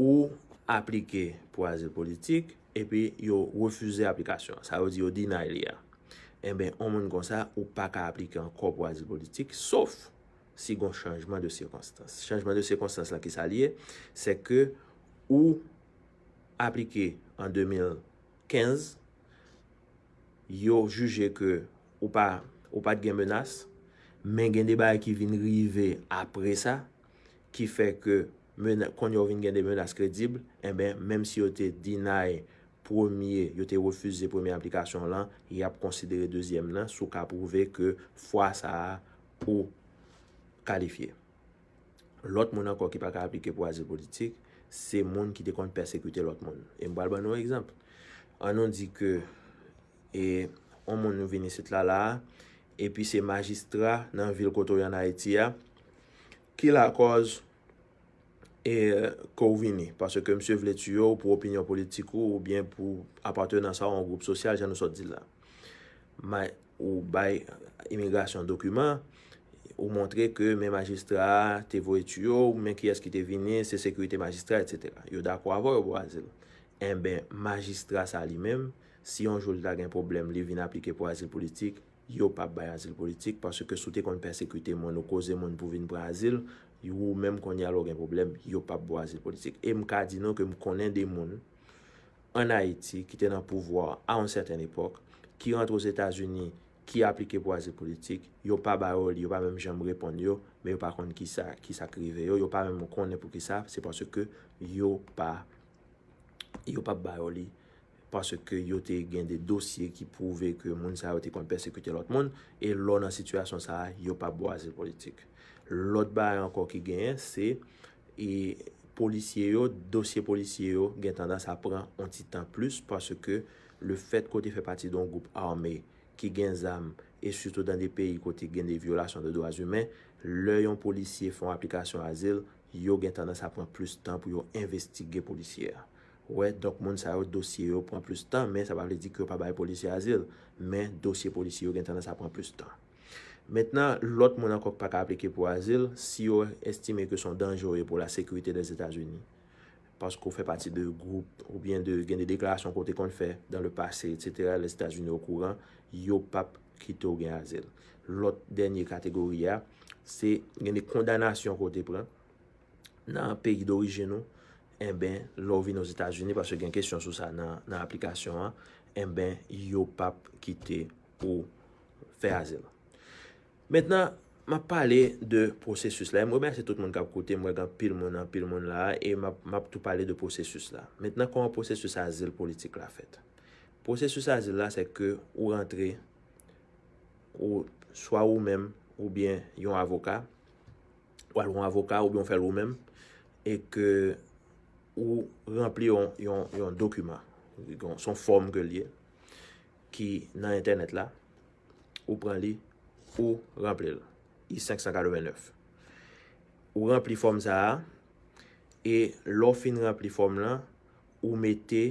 ou aplike pou azil politik, e pi yo refuze aplikasyon, sa wè di yo dinay li ya. Eh en eh ben, on moun gonsa ou pa ka aplike an korpo azi politik, sof si gons chanjman de sekonstans. Chanjman de sekonstans la ki sa liye, se ke ou aplike an 2015, yo juje ke ou pa gen menas, men gen debay ki vin rive apre sa, ki fe ke kon yo vin gen de menas kredible, en ben, menm si yo te deny menas, Premier, yo te refuse ze premier aplikasyon lan, ya pou konsidere deuxième lan, sou ka prouve ke fwa sa a pou kalifiye. Lot moun anko ki pa ka aplike pou azi politik, se moun ki de kon persekute lot moun. E mbal ban nou ekzamp. Anon di ke, e, an moun nou vini set la la, e pi se magistra nan vil koto yon ha eti ya, ki la koz, e kou vini, paske mse vle tu yo pou opinyon politiko ou bien pou apatrenan sa ou an goup sosyal, jan nou so di la. May ou bay imigrasyon dokuman, ou montre ke men magistra te voye tu yo, men ki eski te vini, se sekwite magistra, etc. Yo da kwa avor ou bo azil. En eh ben, magistra sa li mem, si yon jol da gen problem li vin aplike pou azil politik, yo pap bay azil politik, paske sou te kon persekwite moun ou koze moun pou vin pou azil, Yow mèm konye alò gen problem, yow pa boazil politik. E mka di nou ke mkonen de moun an Haiti ki ten an pouvoar an certain epok, ki rentro os Etasuni, ki aplike boazil politik, yow pa baoli, yow pa mèm jen mrepon yow, mèm pa konen ki sa krive yow, yow pa mèm mkonen pou ki sa, se panse ke yow pa baoli, panse ke yow te gen de dosye ki pouve ke moun sa yote kon persekute lot moun, e lò nan situasyon sa, yow pa boazil politik. Lot ba ankon ki gen, se dosye polisye yo gen tendan sa pran an ti tan plus paske le fet kote fè pati don goup arme ki gen zam e suto dan de peyi kote gen de violasyon de doaz humen, le yon polisye fon aplikasyon azil, yo gen tendan sa pran plus tan pou yo investigye polisye. Ouè, donk moun sa yo dosye yo pran plus tan, men sa pa vle di ki yo pa baye polisye azil, men dosye polisye yo gen tendan sa pran plus tan. Metnan, lot moun akok pa ka aplike pou azil, si yo estime ke son danjore pou la sekurite des Etats-Unis, paskou fè pati de group ou bien de gen de deklarasyon kote kon fè dan le pase, etc., les Etats-Unis ou kouran, yo pap kite ou gen azil. Lot denye kategori ya, se gen de kondanasyon kote pren, nan peyi d'orijenou, en eh ben, lò vi nou Etats-Unis, paskou gen kesyon sou sa nan aplikasyon an, en eh ben, yo pap kite ou fè azil. Mètena, m ap pale de prosesus la. M wè mè se tout moun kap kote, m wè gan pil moun an, pil moun la, e m ap tout pale de prosesus la. Mètena, kon an prosesus azil politik la fèt. Prosesus azil la, se ke ou rentre, ou swa ou mèm, ou bien yon avoka, ou alwoun avoka, ou bien fèl ou mèm, e ke ou rempli yon dokuma, son form gèl liye, ki nan internet la, ou pran li, Ou rample la. I 549. Ou rample form zara. E lo fin rample form la. Ou mette.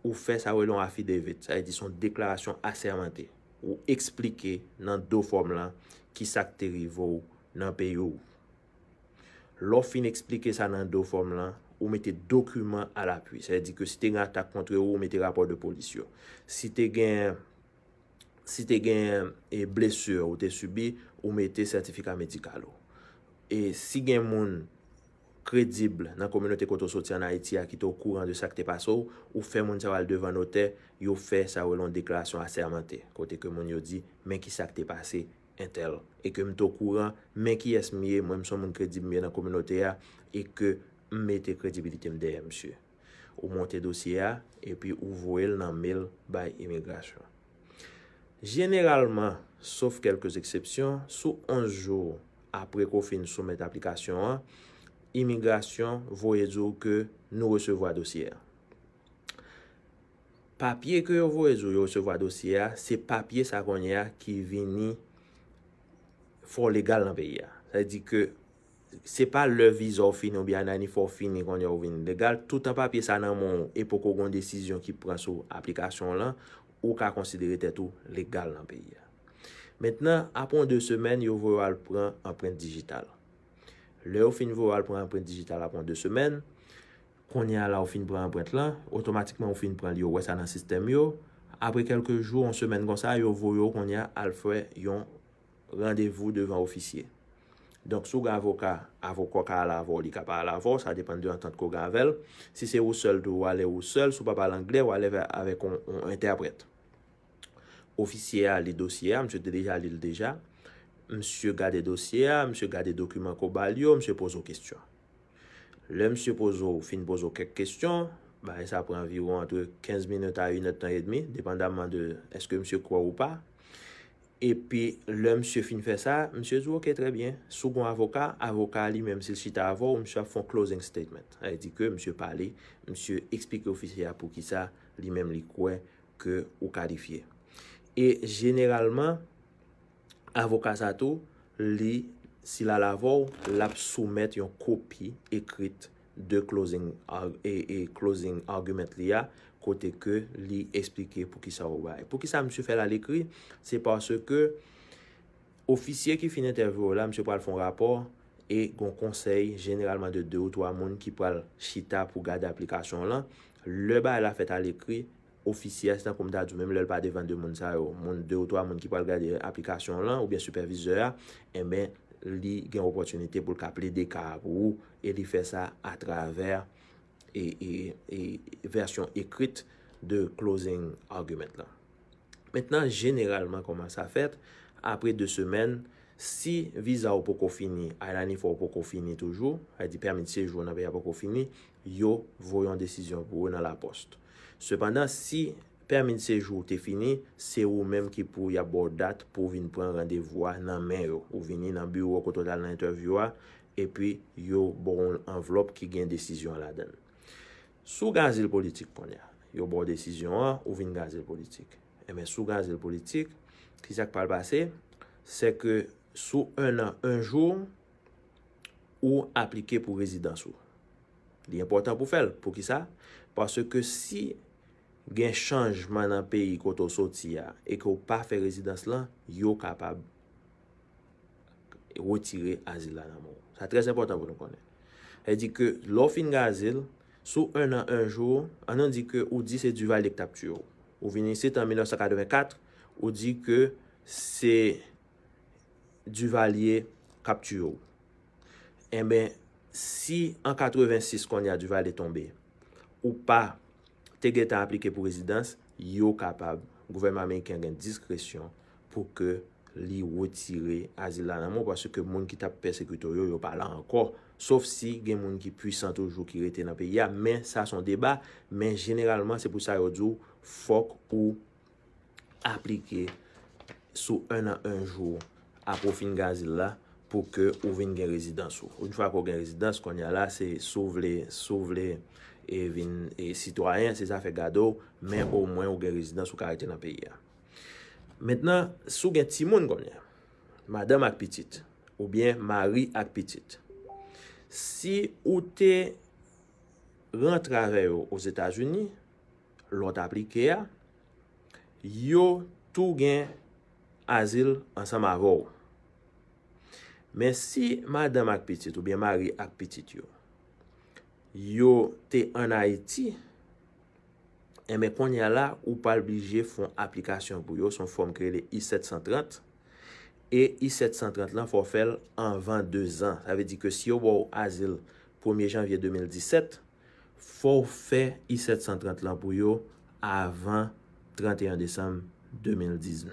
Ou fè sa wè e lon afidevet. Sa y e di son deklarasyon asermante. Ou eksplike nan do form la. Ki sakte rivo ou nan peyo ou. Lo fin eksplike sa nan do form la. Ou mette dokumen al apuy. Sa y e di ke si te gen atak kontre ou. Ou mette rapor de polisyon. Si te gen... Si te gen e, blesur ou te subi, ou mette sertifika medikal ou. E si gen moun kredible nan kominote koto soti an Haiti a ki tou kouran de sakte pas ou, ou fe moun chaval devan ote, yo fe sa ou lon deklarasyon ase amante. Kote ke moun yo di men ki sakte pase entel. E ke m tou kouran, men ki yas miye mwen mson moun kredible miye nan kominote ya, e ke m mette kredibilite mdeye msye. Ou mante dosye ya, e pi ouvo el nan mail bay imigrasyon. Generalman, souf kelkes eksepsyon, sou 11 jou apre kou fin soumet aplikasyon an, imigrasyon voye zou ke nou resevo a dosye a. Papye kou yo voye zou yo resevo a dosye a, se papye sa konye a ki vini for legal nan peyi a. Sa di ke se pa le vizor fin ou bi anani for fin ni konye ou vini legal, tout an papye sa nan moun epokou kon desisyon ki pran sou aplikasyon lan, Ou ka konsidere tetou legal nan peyi ya. Metnen, apon 2 semen, yo vou yo alpren anpren digital. Le ou fin vou yo alpren anpren digital apon 2 semen, kon ya la ou fin pran anpren la, otomatikman ou fin pran li yo wè sa nan sistem yo, apre kelke jou an semen konsa, yo vou yo kon ya alpren yon randevou devan ofisye. Donk sou gen avoka, avokwa ka alavo, li ka pa alavo, sa depen de an tante ko gen avel. Si se ou sol, dou wale ou sol, sou pa pal angle, wale avek ou interprete. Oficier li dosye, msye deleja li le deja, msye gade dosye, msye gade dokumen ko balyo, msye pozo kestyon. Le msye pozo ou fin pozo kek kestyon, ba e sa pran virou antre 15 minute a 1 etan et demi, depen daman de eske msye kwa ou pa. Epi, le msye fin fè sa, msye zwo, ok, trebyen. Sougon avoka, avoka li menm se l chita avow, msye ap fon closing statement. Ay di ke, msye pali, msye ekspik ofisya pou ki sa, li menm li kwen ke ou kalifiye. E, generalman, avoka sa tou, li, si la lavow, la p soumet yon kopi ekrit de closing argument li a, kote ke li explike pou ki sa ou bay. Pou ki sa msou fel al ekri, se parce ke ofisye ki fin intervyo la, msou pal fon rapor e gon konsey generalman de 2 ou 3 moun ki pal chita pou gade aplikasyon lan, le ba la fet al ekri, ofisye, se tan koumdadou, mèm lèl pa devan de moun sa yo, moun 2 ou 3 moun ki pal gade aplikasyon lan, ou bien superviseur, e mè li gen opotunite pou kap e li dekab, ou li fe sa a traver e versyon ekrit de closing argument la. Metnan, generalman koman sa fet, apre 2 semen, si viza ou pou kou fini, a lanif ou pou kou fini toujou, a di permis de sejou ou nanbe ya pou kou fini, yo voyon desisyon pou ou nan la post. Sepandan, si permis de sejou ou te fini, se ou menm ki pou ya bo dat pou vin pran randevwa nan men yo, ou vini nan bureau ou koto dal nan intervjoua, e pi yo boron envelop ki gen desisyon la den. Sou gazil politik pon ya. Yo bon desisyon an, ou vin gazil politik. Emen, sou gazil politik, ki sak pal base, se ke sou un an, un joun, ou aplike pou rezidans ou. Li important pou fel, pou ki sa? Pase ke si gen chanjman an peyi koto sou ti ya, e ke ou pa fe rezidans lan, yo kapab e wotire azil la nan moun. Sa tres important pou nou konen. El di ke lou fin gazil, Sou an nan anjou, an nan di ke ou di se du vali e kaptu yo. Ou vini sit an 1984, ou di ke se du vali e kaptu yo. Emen, eh si an 86 kon ya du vali e tombe, ou pa te gen tan aplike pou rezidans, yo kapab, gouvenman menken gen diskresyon pou ke li wotire azil nan anman, pwase ke moun ki tap persekuto yo, yo pala ankor. Sof si gen moun ki pwisan toujou ki rete nan peyi ya men sa son deba men generalman se pou sa yo djou fok pou aplike sou 1 an 1 jou apofin gazil la pou ke ou vin gen rezidans sou. Un fwa pou gen rezidans konye la se sou vle, sou vle e vin e sitwayen se zafek gado men ou mwen ou gen rezidans sou ka rete nan peyi ya. Mètnen sou gen timoun konye, madame ak pitit ou bien mari ak pitit. Si ou te rentrave yo o Zetajuni, lout aplike ya, yo tou gen azil an sa ma vou. Men si madame akpetit ou bien mari akpetit yo, yo te an Haiti, en eh me konya la ou palbige fon aplikasyon pou yo son form krele I-730, E I-730 lan fò fèl anvan 2 an. Avè di ke si yo wò ou azil 1 janvye 2017, fò fè I-730 lan pou yo avan 31 desanm 2019.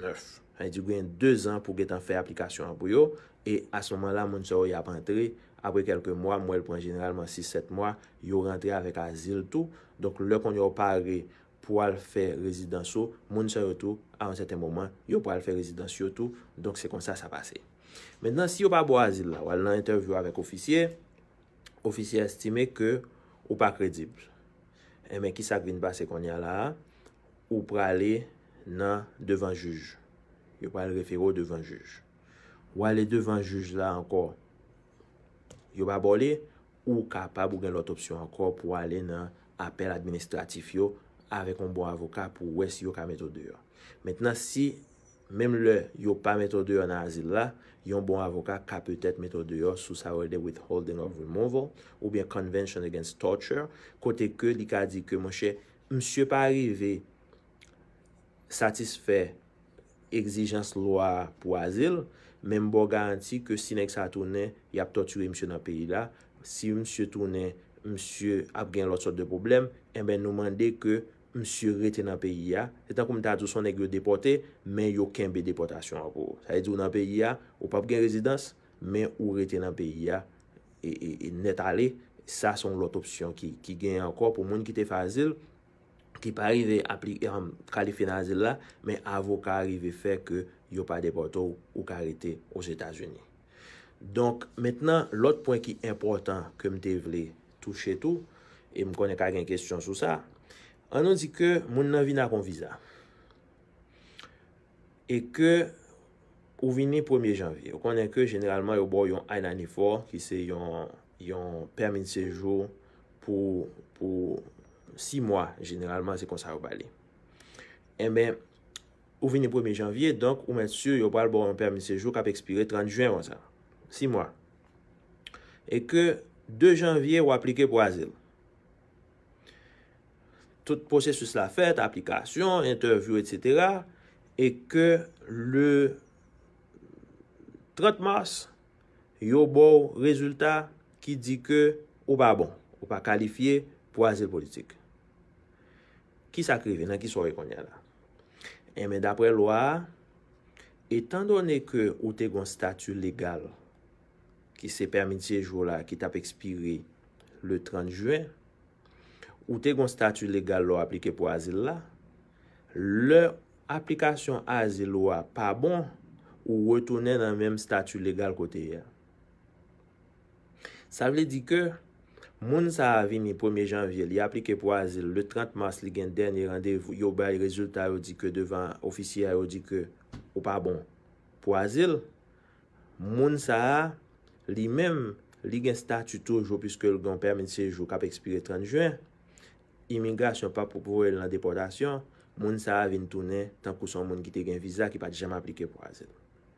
Avè di kwen 2 an pou gè tan fè aplikasyon an pou yo. E a son man la moun se wò y ap antre. Apre kelke mwa, mwen l pou an generalman 6-7 mwa, yo rentre avèk azil tou. Donk lò kon yo pare... pou al fè rezidansyo, moun se yotou, an seten mouman, yo pou al fè rezidansyo yotou, donk se kon sa sa pase. Men nan si yo pa bo azil la, ou al nan intervyo avèk ofisye, ofisye estime ke ou pa kredib. E men ki sa grin pa se kon yan la, ou pou alè nan devan juj. Yo pou alè refero devan juj. Ou alè devan juj la ankon, yo pa bole, ou kapab ou gen lot opsyon ankon pou alè nan apel administratif yo, avèk bon yon bon avokat pou wè si yon ka metode yo. Mètnen si, mèm lè, yon pa metode yo nan azil la, yon bon avokat ka pè tèt metode yo sou sa wèlde withholding of removal ou bè convention against torture. Kote ke, li ka di ke mòche, msye pa arrive satisfè egzijans loa pou azil, mèm bo garanti ke sinek sa toune, yap torture msye nan peyi la. Si msye toune, msye ap gen lot sot de problem, mèm mèm eh nou mande ke msye rete nan peyi ya, etan koum ta dousan ek yo depote, men yo kenbe depotasyon akou. Sa e di ou nan peyi ya, ou pa pou gen rezidans, men ou rete nan peyi ya, e, e, e net ale, sa son lot opsyon ki gen anko, pou moun ki te fazil, ki pa rive aplike, kalife nazil la, men avokar rive fe ke, yo pa depoto ou karite os Etasuni. Donk, metnan, lot pwen ki important, ke mte vle touche tou, e mkone kagen kesyon sou sa, An nou di ke, moun nanvi nan konvisa. E ke, ou vini 1 janvye. Ou konen ke, generalman, yo bo yon aynanifor, ki se yon permen sejou pou 6 mwa, generalman, se kon sa ou bale. E men, ou vini 1 janvye, donk, ou men sur, yo bal bo yon permen sejou kap ekspire 30 juen vonsan. 6 mwa. E ke, 2 janvye ou aplike pou azil. tout posèsus la fèt, aplikasyon, intervjou, etc., e ke le 30 mars, yo bou rezultat ki di ke ou pa bon, ou pa kalifiye, po a zil politik. Ki sa krive, nan ki so re konya la. E men dapre lo a, etan donè ke ou te gwen statu legal ki se permiti e jwo la, ki tap expiri le 30 juen, ou te gon statu legal lo aplike pou azil la, le aplikasyon azil lo a pa bon, ou wotounen an menm statu legal koteye. Sa vle di ke, moun sa avini 1 janvye li aplike pou azil, le 30 mars li gen deni randev yo bay rezulta yo di ke devan ofisya yo di ke, ou pa bon pou azil, moun sa avini li menm li gen statu toujou, piske l gen permit sejou kap ekspire 30 juen, Immigrasyon pa pou pou el nan depotasyon, moun sa a vintounen tanpou son moun ki te gen viza ki pati jaman aplike pou azil.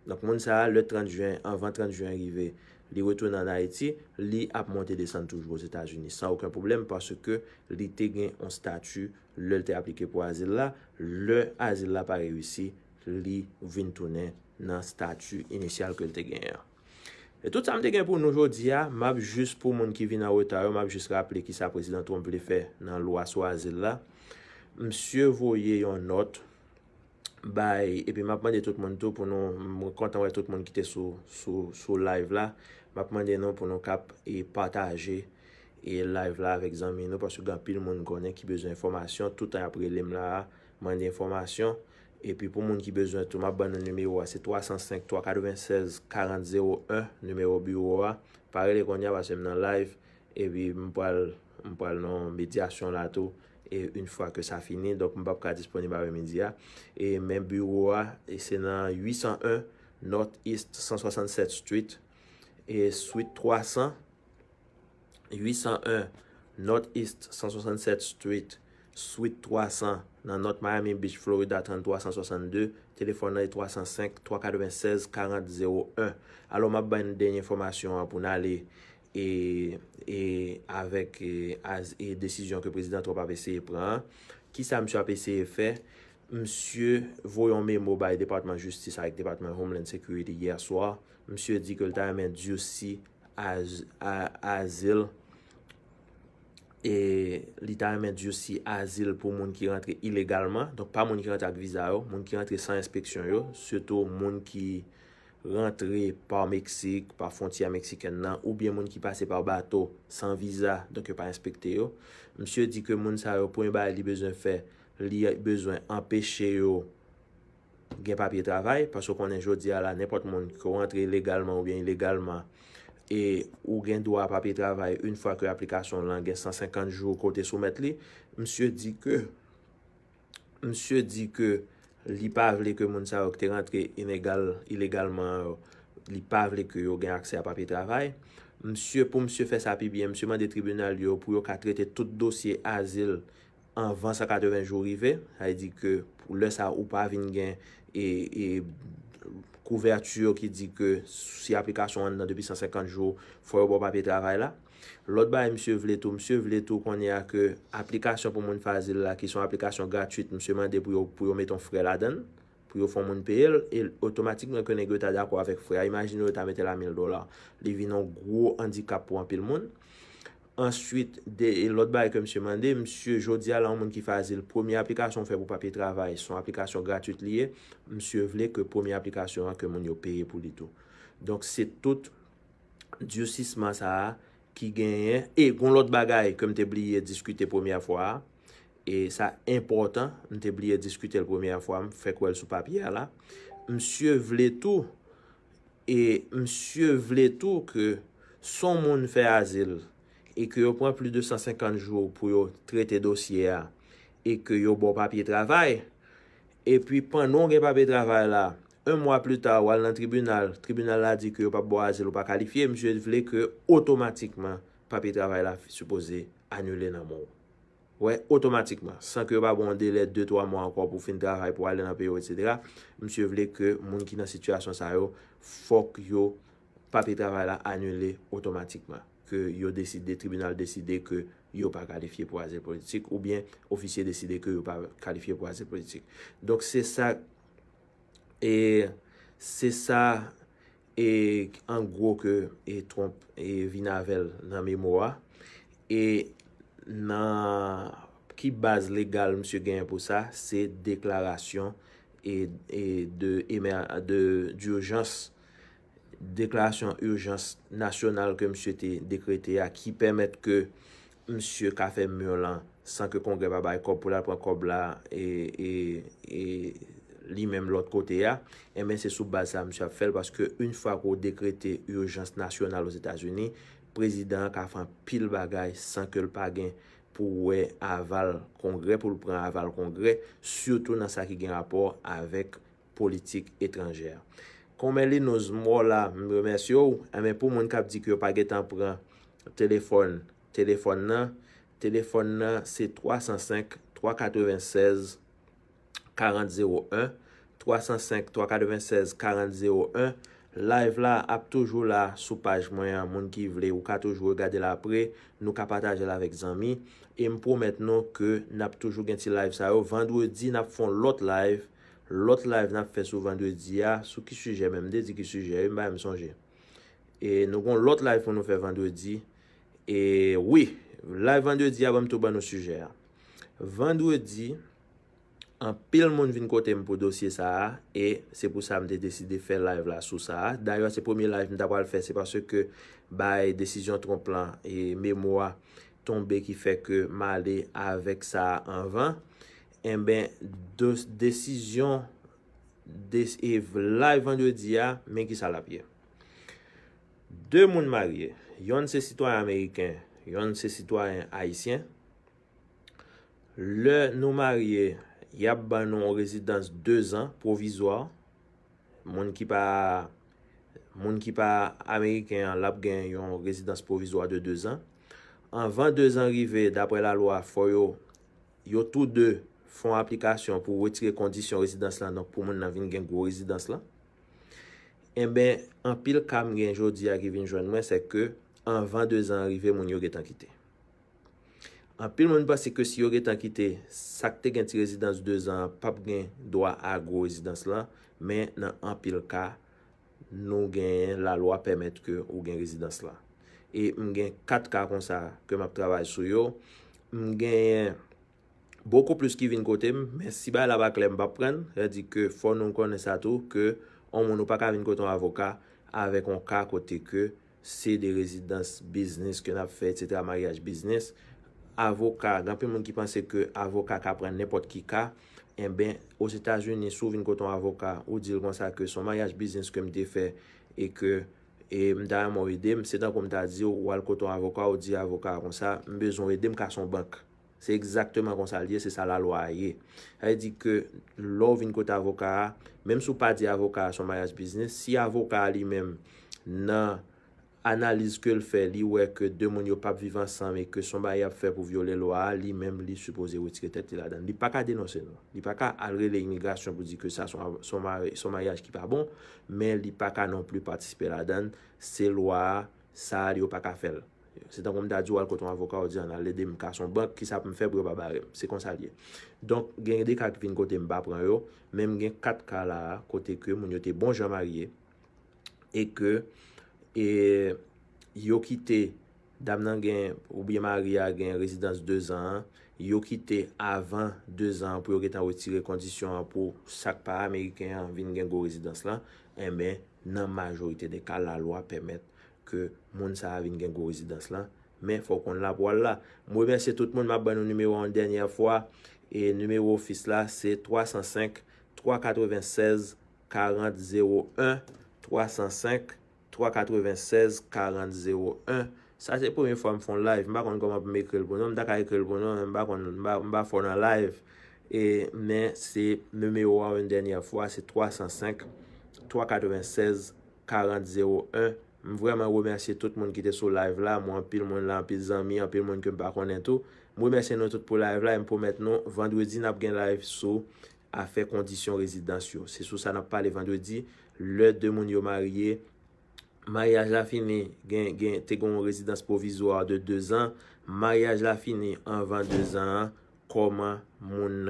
Donk moun sa a, le 30 juen, an 20-30 juen rive, li wotoun nan Haiti, li ap monte desan touj wos Etats-Unis. San wakon problem, paske li te gen yon statu lel te aplike pou azil la, le azil la pa rewisi, li vintounen nan statu inisyal ke lte gen yon. E tout sa mte gen pou noujou di ya, map jist pou moun ki vi nan ou etayou, map jist raple ki sa prezident ou mplefe nan lwa swazil la. Msyo voye yon not, bay epi map mande tout moun tou pou nou kontan wè tout moun kite sou live la. Map mande nou pou nou kap e pataje e live la vek zanmen nou pasyo gen pil moun konen ki bezo informasyon tout an aprelem la man de informasyon. E pi pou moun ki bezwen, tou ma ban nan numiwa, se 305-396-4001, numiwa bureau a. Pare le konja vase menan live, e pi mwen pal nan medyasyon la tou, e un fwa ke sa fini, dok mwen pap ka disponi bari medya. E men bureau a, se nan 801 North East 167 Street, e suite 300, 801 North East 167 Street, suite 300, Nan not Miami Beach, Florida 3362. Telefon nan yi 305 396 40 01. Alo mwen ap ban denye informasyon apoun ale. E, e avec e, e desisyon ke prezident trop ap eseye pren. Ki sa msye ap eseye fe? Msye voyon me mou baye Departement Justice ak Departement Homeland Security yer swa. Msye di ke lta yamen Dioci asil. E li ta men di yo si azil pou moun ki rentre ilegalman, donk pa moun ki rentre ak viza yo, moun ki rentre san inspeksyon yo, soto moun ki rentre pa Meksik, pa fontiya Meksiken nan, ou bien moun ki pase pa bato san viza, donk yo pa inspekte yo. Msyo di ke moun sa yo pou yon bay li bezon fe, li bezon empeshe yo gen papye travay, pasyo konen jodi ala, nepot moun ki rentre ilegalman ou bien ilegalman, e ou gen do ap api travay un fwa ke aplikasyon lan gen 150 jou kote soumet li, msye di ke li pavle ke moun sa okte rentre inegalman, li pavle ke yo gen akse ap api travay, msye pou msye fe sapi biye, msye man de tribunal yo pou yo ka trete tout dosye azil an 20-80 jou rive, hay di ke pou lè sa ou pavle gen e... e kouvertu yo ki di ke si aplikasyon an nan depi 150 jou, foy yo bo papi travay la. Lot bay, msye vle tou, msye vle tou konye a ke aplikasyon pou moun fazil la, ki son aplikasyon gatuit, msye mande pou yo meton fwe la den, pou yo fon moun pey el, e otomatik mwen konek yo ta de akwa avek fwe, imagine yo ta meten la 1000 dolar, li vi nan gro handikap pou an pil moun, answit, lout bagay ke msye mande, msye jodi alan moun ki fazil, pwomi aplikasyon fe pou papye travay, son aplikasyon gratwit liye, msye vle ke pwomi aplikasyon an ke moun yo peye pou li tou. Donk se tout, djousis man sa a, ki genye, e, goun lout bagay, ke mte bliye diskute pwomi a fwa, e sa importan, mte bliye diskute l pwomi a fwa, mfek wèl sou papye ala, msye vle tou, e, msye vle tou, msye vle tou, ke son moun fe azil, e ki yo pon pli 250 jwo pou yo trete dosye a, e ki yo bon papye travay, e pi pon non gen papye travay la, un mwa pli ta ou al nan tribunal, tribunal la di ki yo pap bo aze lou pa kalifiye, msye vle ke otomatikman papye travay la supose anule nan moun. Ouè, otomatikman, san ki yo pa bon dele 2-3 moun anpon pou fin travay, pou alen api yo, etc. Msye vle ke moun ki nan situasyon sa yo, fok yo anule. papi travala anule otomatikman ke yo deside, tribunal deside ke yo pa kalifiye pou aze politik ou bien ofisye deside ke yo pa kalifiye pou aze politik. Donk se sa e se sa e an gro ke e tromp e vinavel nan memowa e nan ki base legal msye gen pou sa se deklarasyon e de d'urjans Deklarasyon urjans nasyonal ke msye te dekrete ya ki pemet ke msye Kafem Murlan san ke kongre pa baye kop pula pran kop la e li menm lot kote ya. E men se sou baza msye ap fel paske un fwa ko dekrete urjans nasyonal os Etasuni, prezident Kafem pil bagay san ke lpa gen pou wè aval kongre, pou lpren aval kongre, surtout nan sa ki gen rapor avèk politik etranjèr. Konmen li nou zmo la, mremen syou, eme pou moun kap di ki yo pa ge tanpren, telefon, telefon nan, telefon nan se 305-396-4001, 305-396-4001, live la ap toujou la sou page, mwen ya moun ki vle ou ka toujou gade la apre, nou ka pataje la vek zami, eme pou metnon ke nap toujou gen ti live sa yo, vendwou di nap fon lot live, Lot live nan fè sou vandou di ya sou ki suje mèm de di ki suje mèm ba mèm sonje. E nou kon lot live mèm nou fè vandou di. E wè, live vandou di ya wèm tou ba nou suje. Vandou di, an pil moun vin kote mèm pou dosye sa a. E se pou sa mèm de deside fè live la sou sa a. Danyan se pwemye live mèm dapwa l fè se pwase ke baye desisyon ton plan e mèmwa ton be ki fè ke mèm ale avèk sa a anvan. en eh ben dos desisyon desi e vla vandrediya men ki sa lapye. De moun marye, yon se sitwany Ameriken, yon se sitwany Haitien, le nou marye, yab banon o rezidans 2 an provizwa, moun ki pa moun ki pa Ameriken an lapgen yon rezidans provizwa de 2 an, an 22 an rive dapre la lwa foyo yo tou 2 fon aplikasyon pou wetire kondisyon rezidans la, nou pou moun nan vin gen gwo rezidans la, en ben, an pil ka mwen gen jodi a givin jounmen, se ke, an van 2 an rive moun yon gen tan kite. An pil moun ba se ke si yon gen tan kite, sakte gen ti rezidans 2 an, pap gen doa a gwo rezidans la, men nan an pil ka, nou gen la loa pemet ke ou gen rezidans la. E mwen gen 4 ka kon sa ke map travaj sou yo, mwen gen... Boko plus ki vin kote m, men si ba la bakle m ba pren, la di ke fon nou konen sa tou ke, on moun nou pa ka vin koton avoka, avek on ka kote ke, se de rezidans biznes ke nap fe, etseta, mayaj biznes. Avoka, dan pe moun ki panse ke, avoka ka pren nepot ki ka, en eh ben, ou se ta jouni sou vin koton avoka, ou dil kon sa ke, son mayaj biznes ke m de fe, e ke, e m da yaman ou edem, se dan kon m ta di, ou al koton avoka, ou di avoka kon sa, m bezon edem ka son bank. Se ekzaktman kon sa liye, se sa la lo a ye. He di ke lou vin kote avokat, menm sou pa di avokat son mayaj biznes, si avokat li menm nan analize ke l fe, li wek de moun yo pap vivan san, menm ke son mayaj fe pou viole lo a, li menm li supose ou etiketete la dan. Li paka denose nou. Li paka alre le imigrasyon pou di ke sa son mayaj ki pa bon, menm li paka non pli partisipe la dan, se lo a, sa li yo paka fel. Se tan koum da djou al koton avoka ou di an al, le de m ka son bank ki sa pou m febre pa barem, se konsalye. Donk gen yon de kat vin kote m ba pran yo, menm gen kat ka la kote ke moun yote bon jan marye, e ke yo kite dam nan gen oubyen marye a gen rezidans 2 an, yo kite avan 2 an pou yo getan woti re kondisyon pou sakpa Ameriken vin gen go rezidans lan, eh en men nan majorite de ka la lo a pemet. moun sa avin gen gwo rizidans la men fò kon la wò la moun mè se tout moun mè bè nou nümero an denye fwa e nümero fis la se 305-396-40-01 305-396-40-01 305-396-40-01 sa se pou mè fò m fòn live mè kon kon mè fòn e a live e, mè se mè mè wò an denye fwa se 305-396-40-01 305-396-40-01 M wèman wèmerse tout moun ki te sou laiv la. M wèman pil moun la, pil zami, pil moun kem pa konen tou. M wèmerse nou tout pou laiv la. M pou mèt nou, vandwedi nap gen laiv sou afe kondisyon rezidans yo. Se sou sa nap pale vandwedi, lèd de moun yo marye. Mayaj la fini, gen te kon rezidans provizwa de 2 an. Mayaj la fini, an van 2 an. Koman moun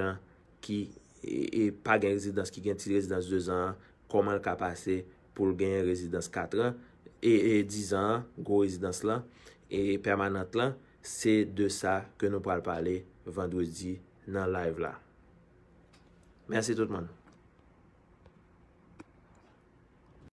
ki e, e pa gen rezidans, ki gen ti rezidans 2 an. Koman l ka pase pou gen rezidans 4 an. E di zan, gwo ezidans lan, e permanant lan, se de sa ke nou pal pale vandouzi nan live la. Mersi toutman.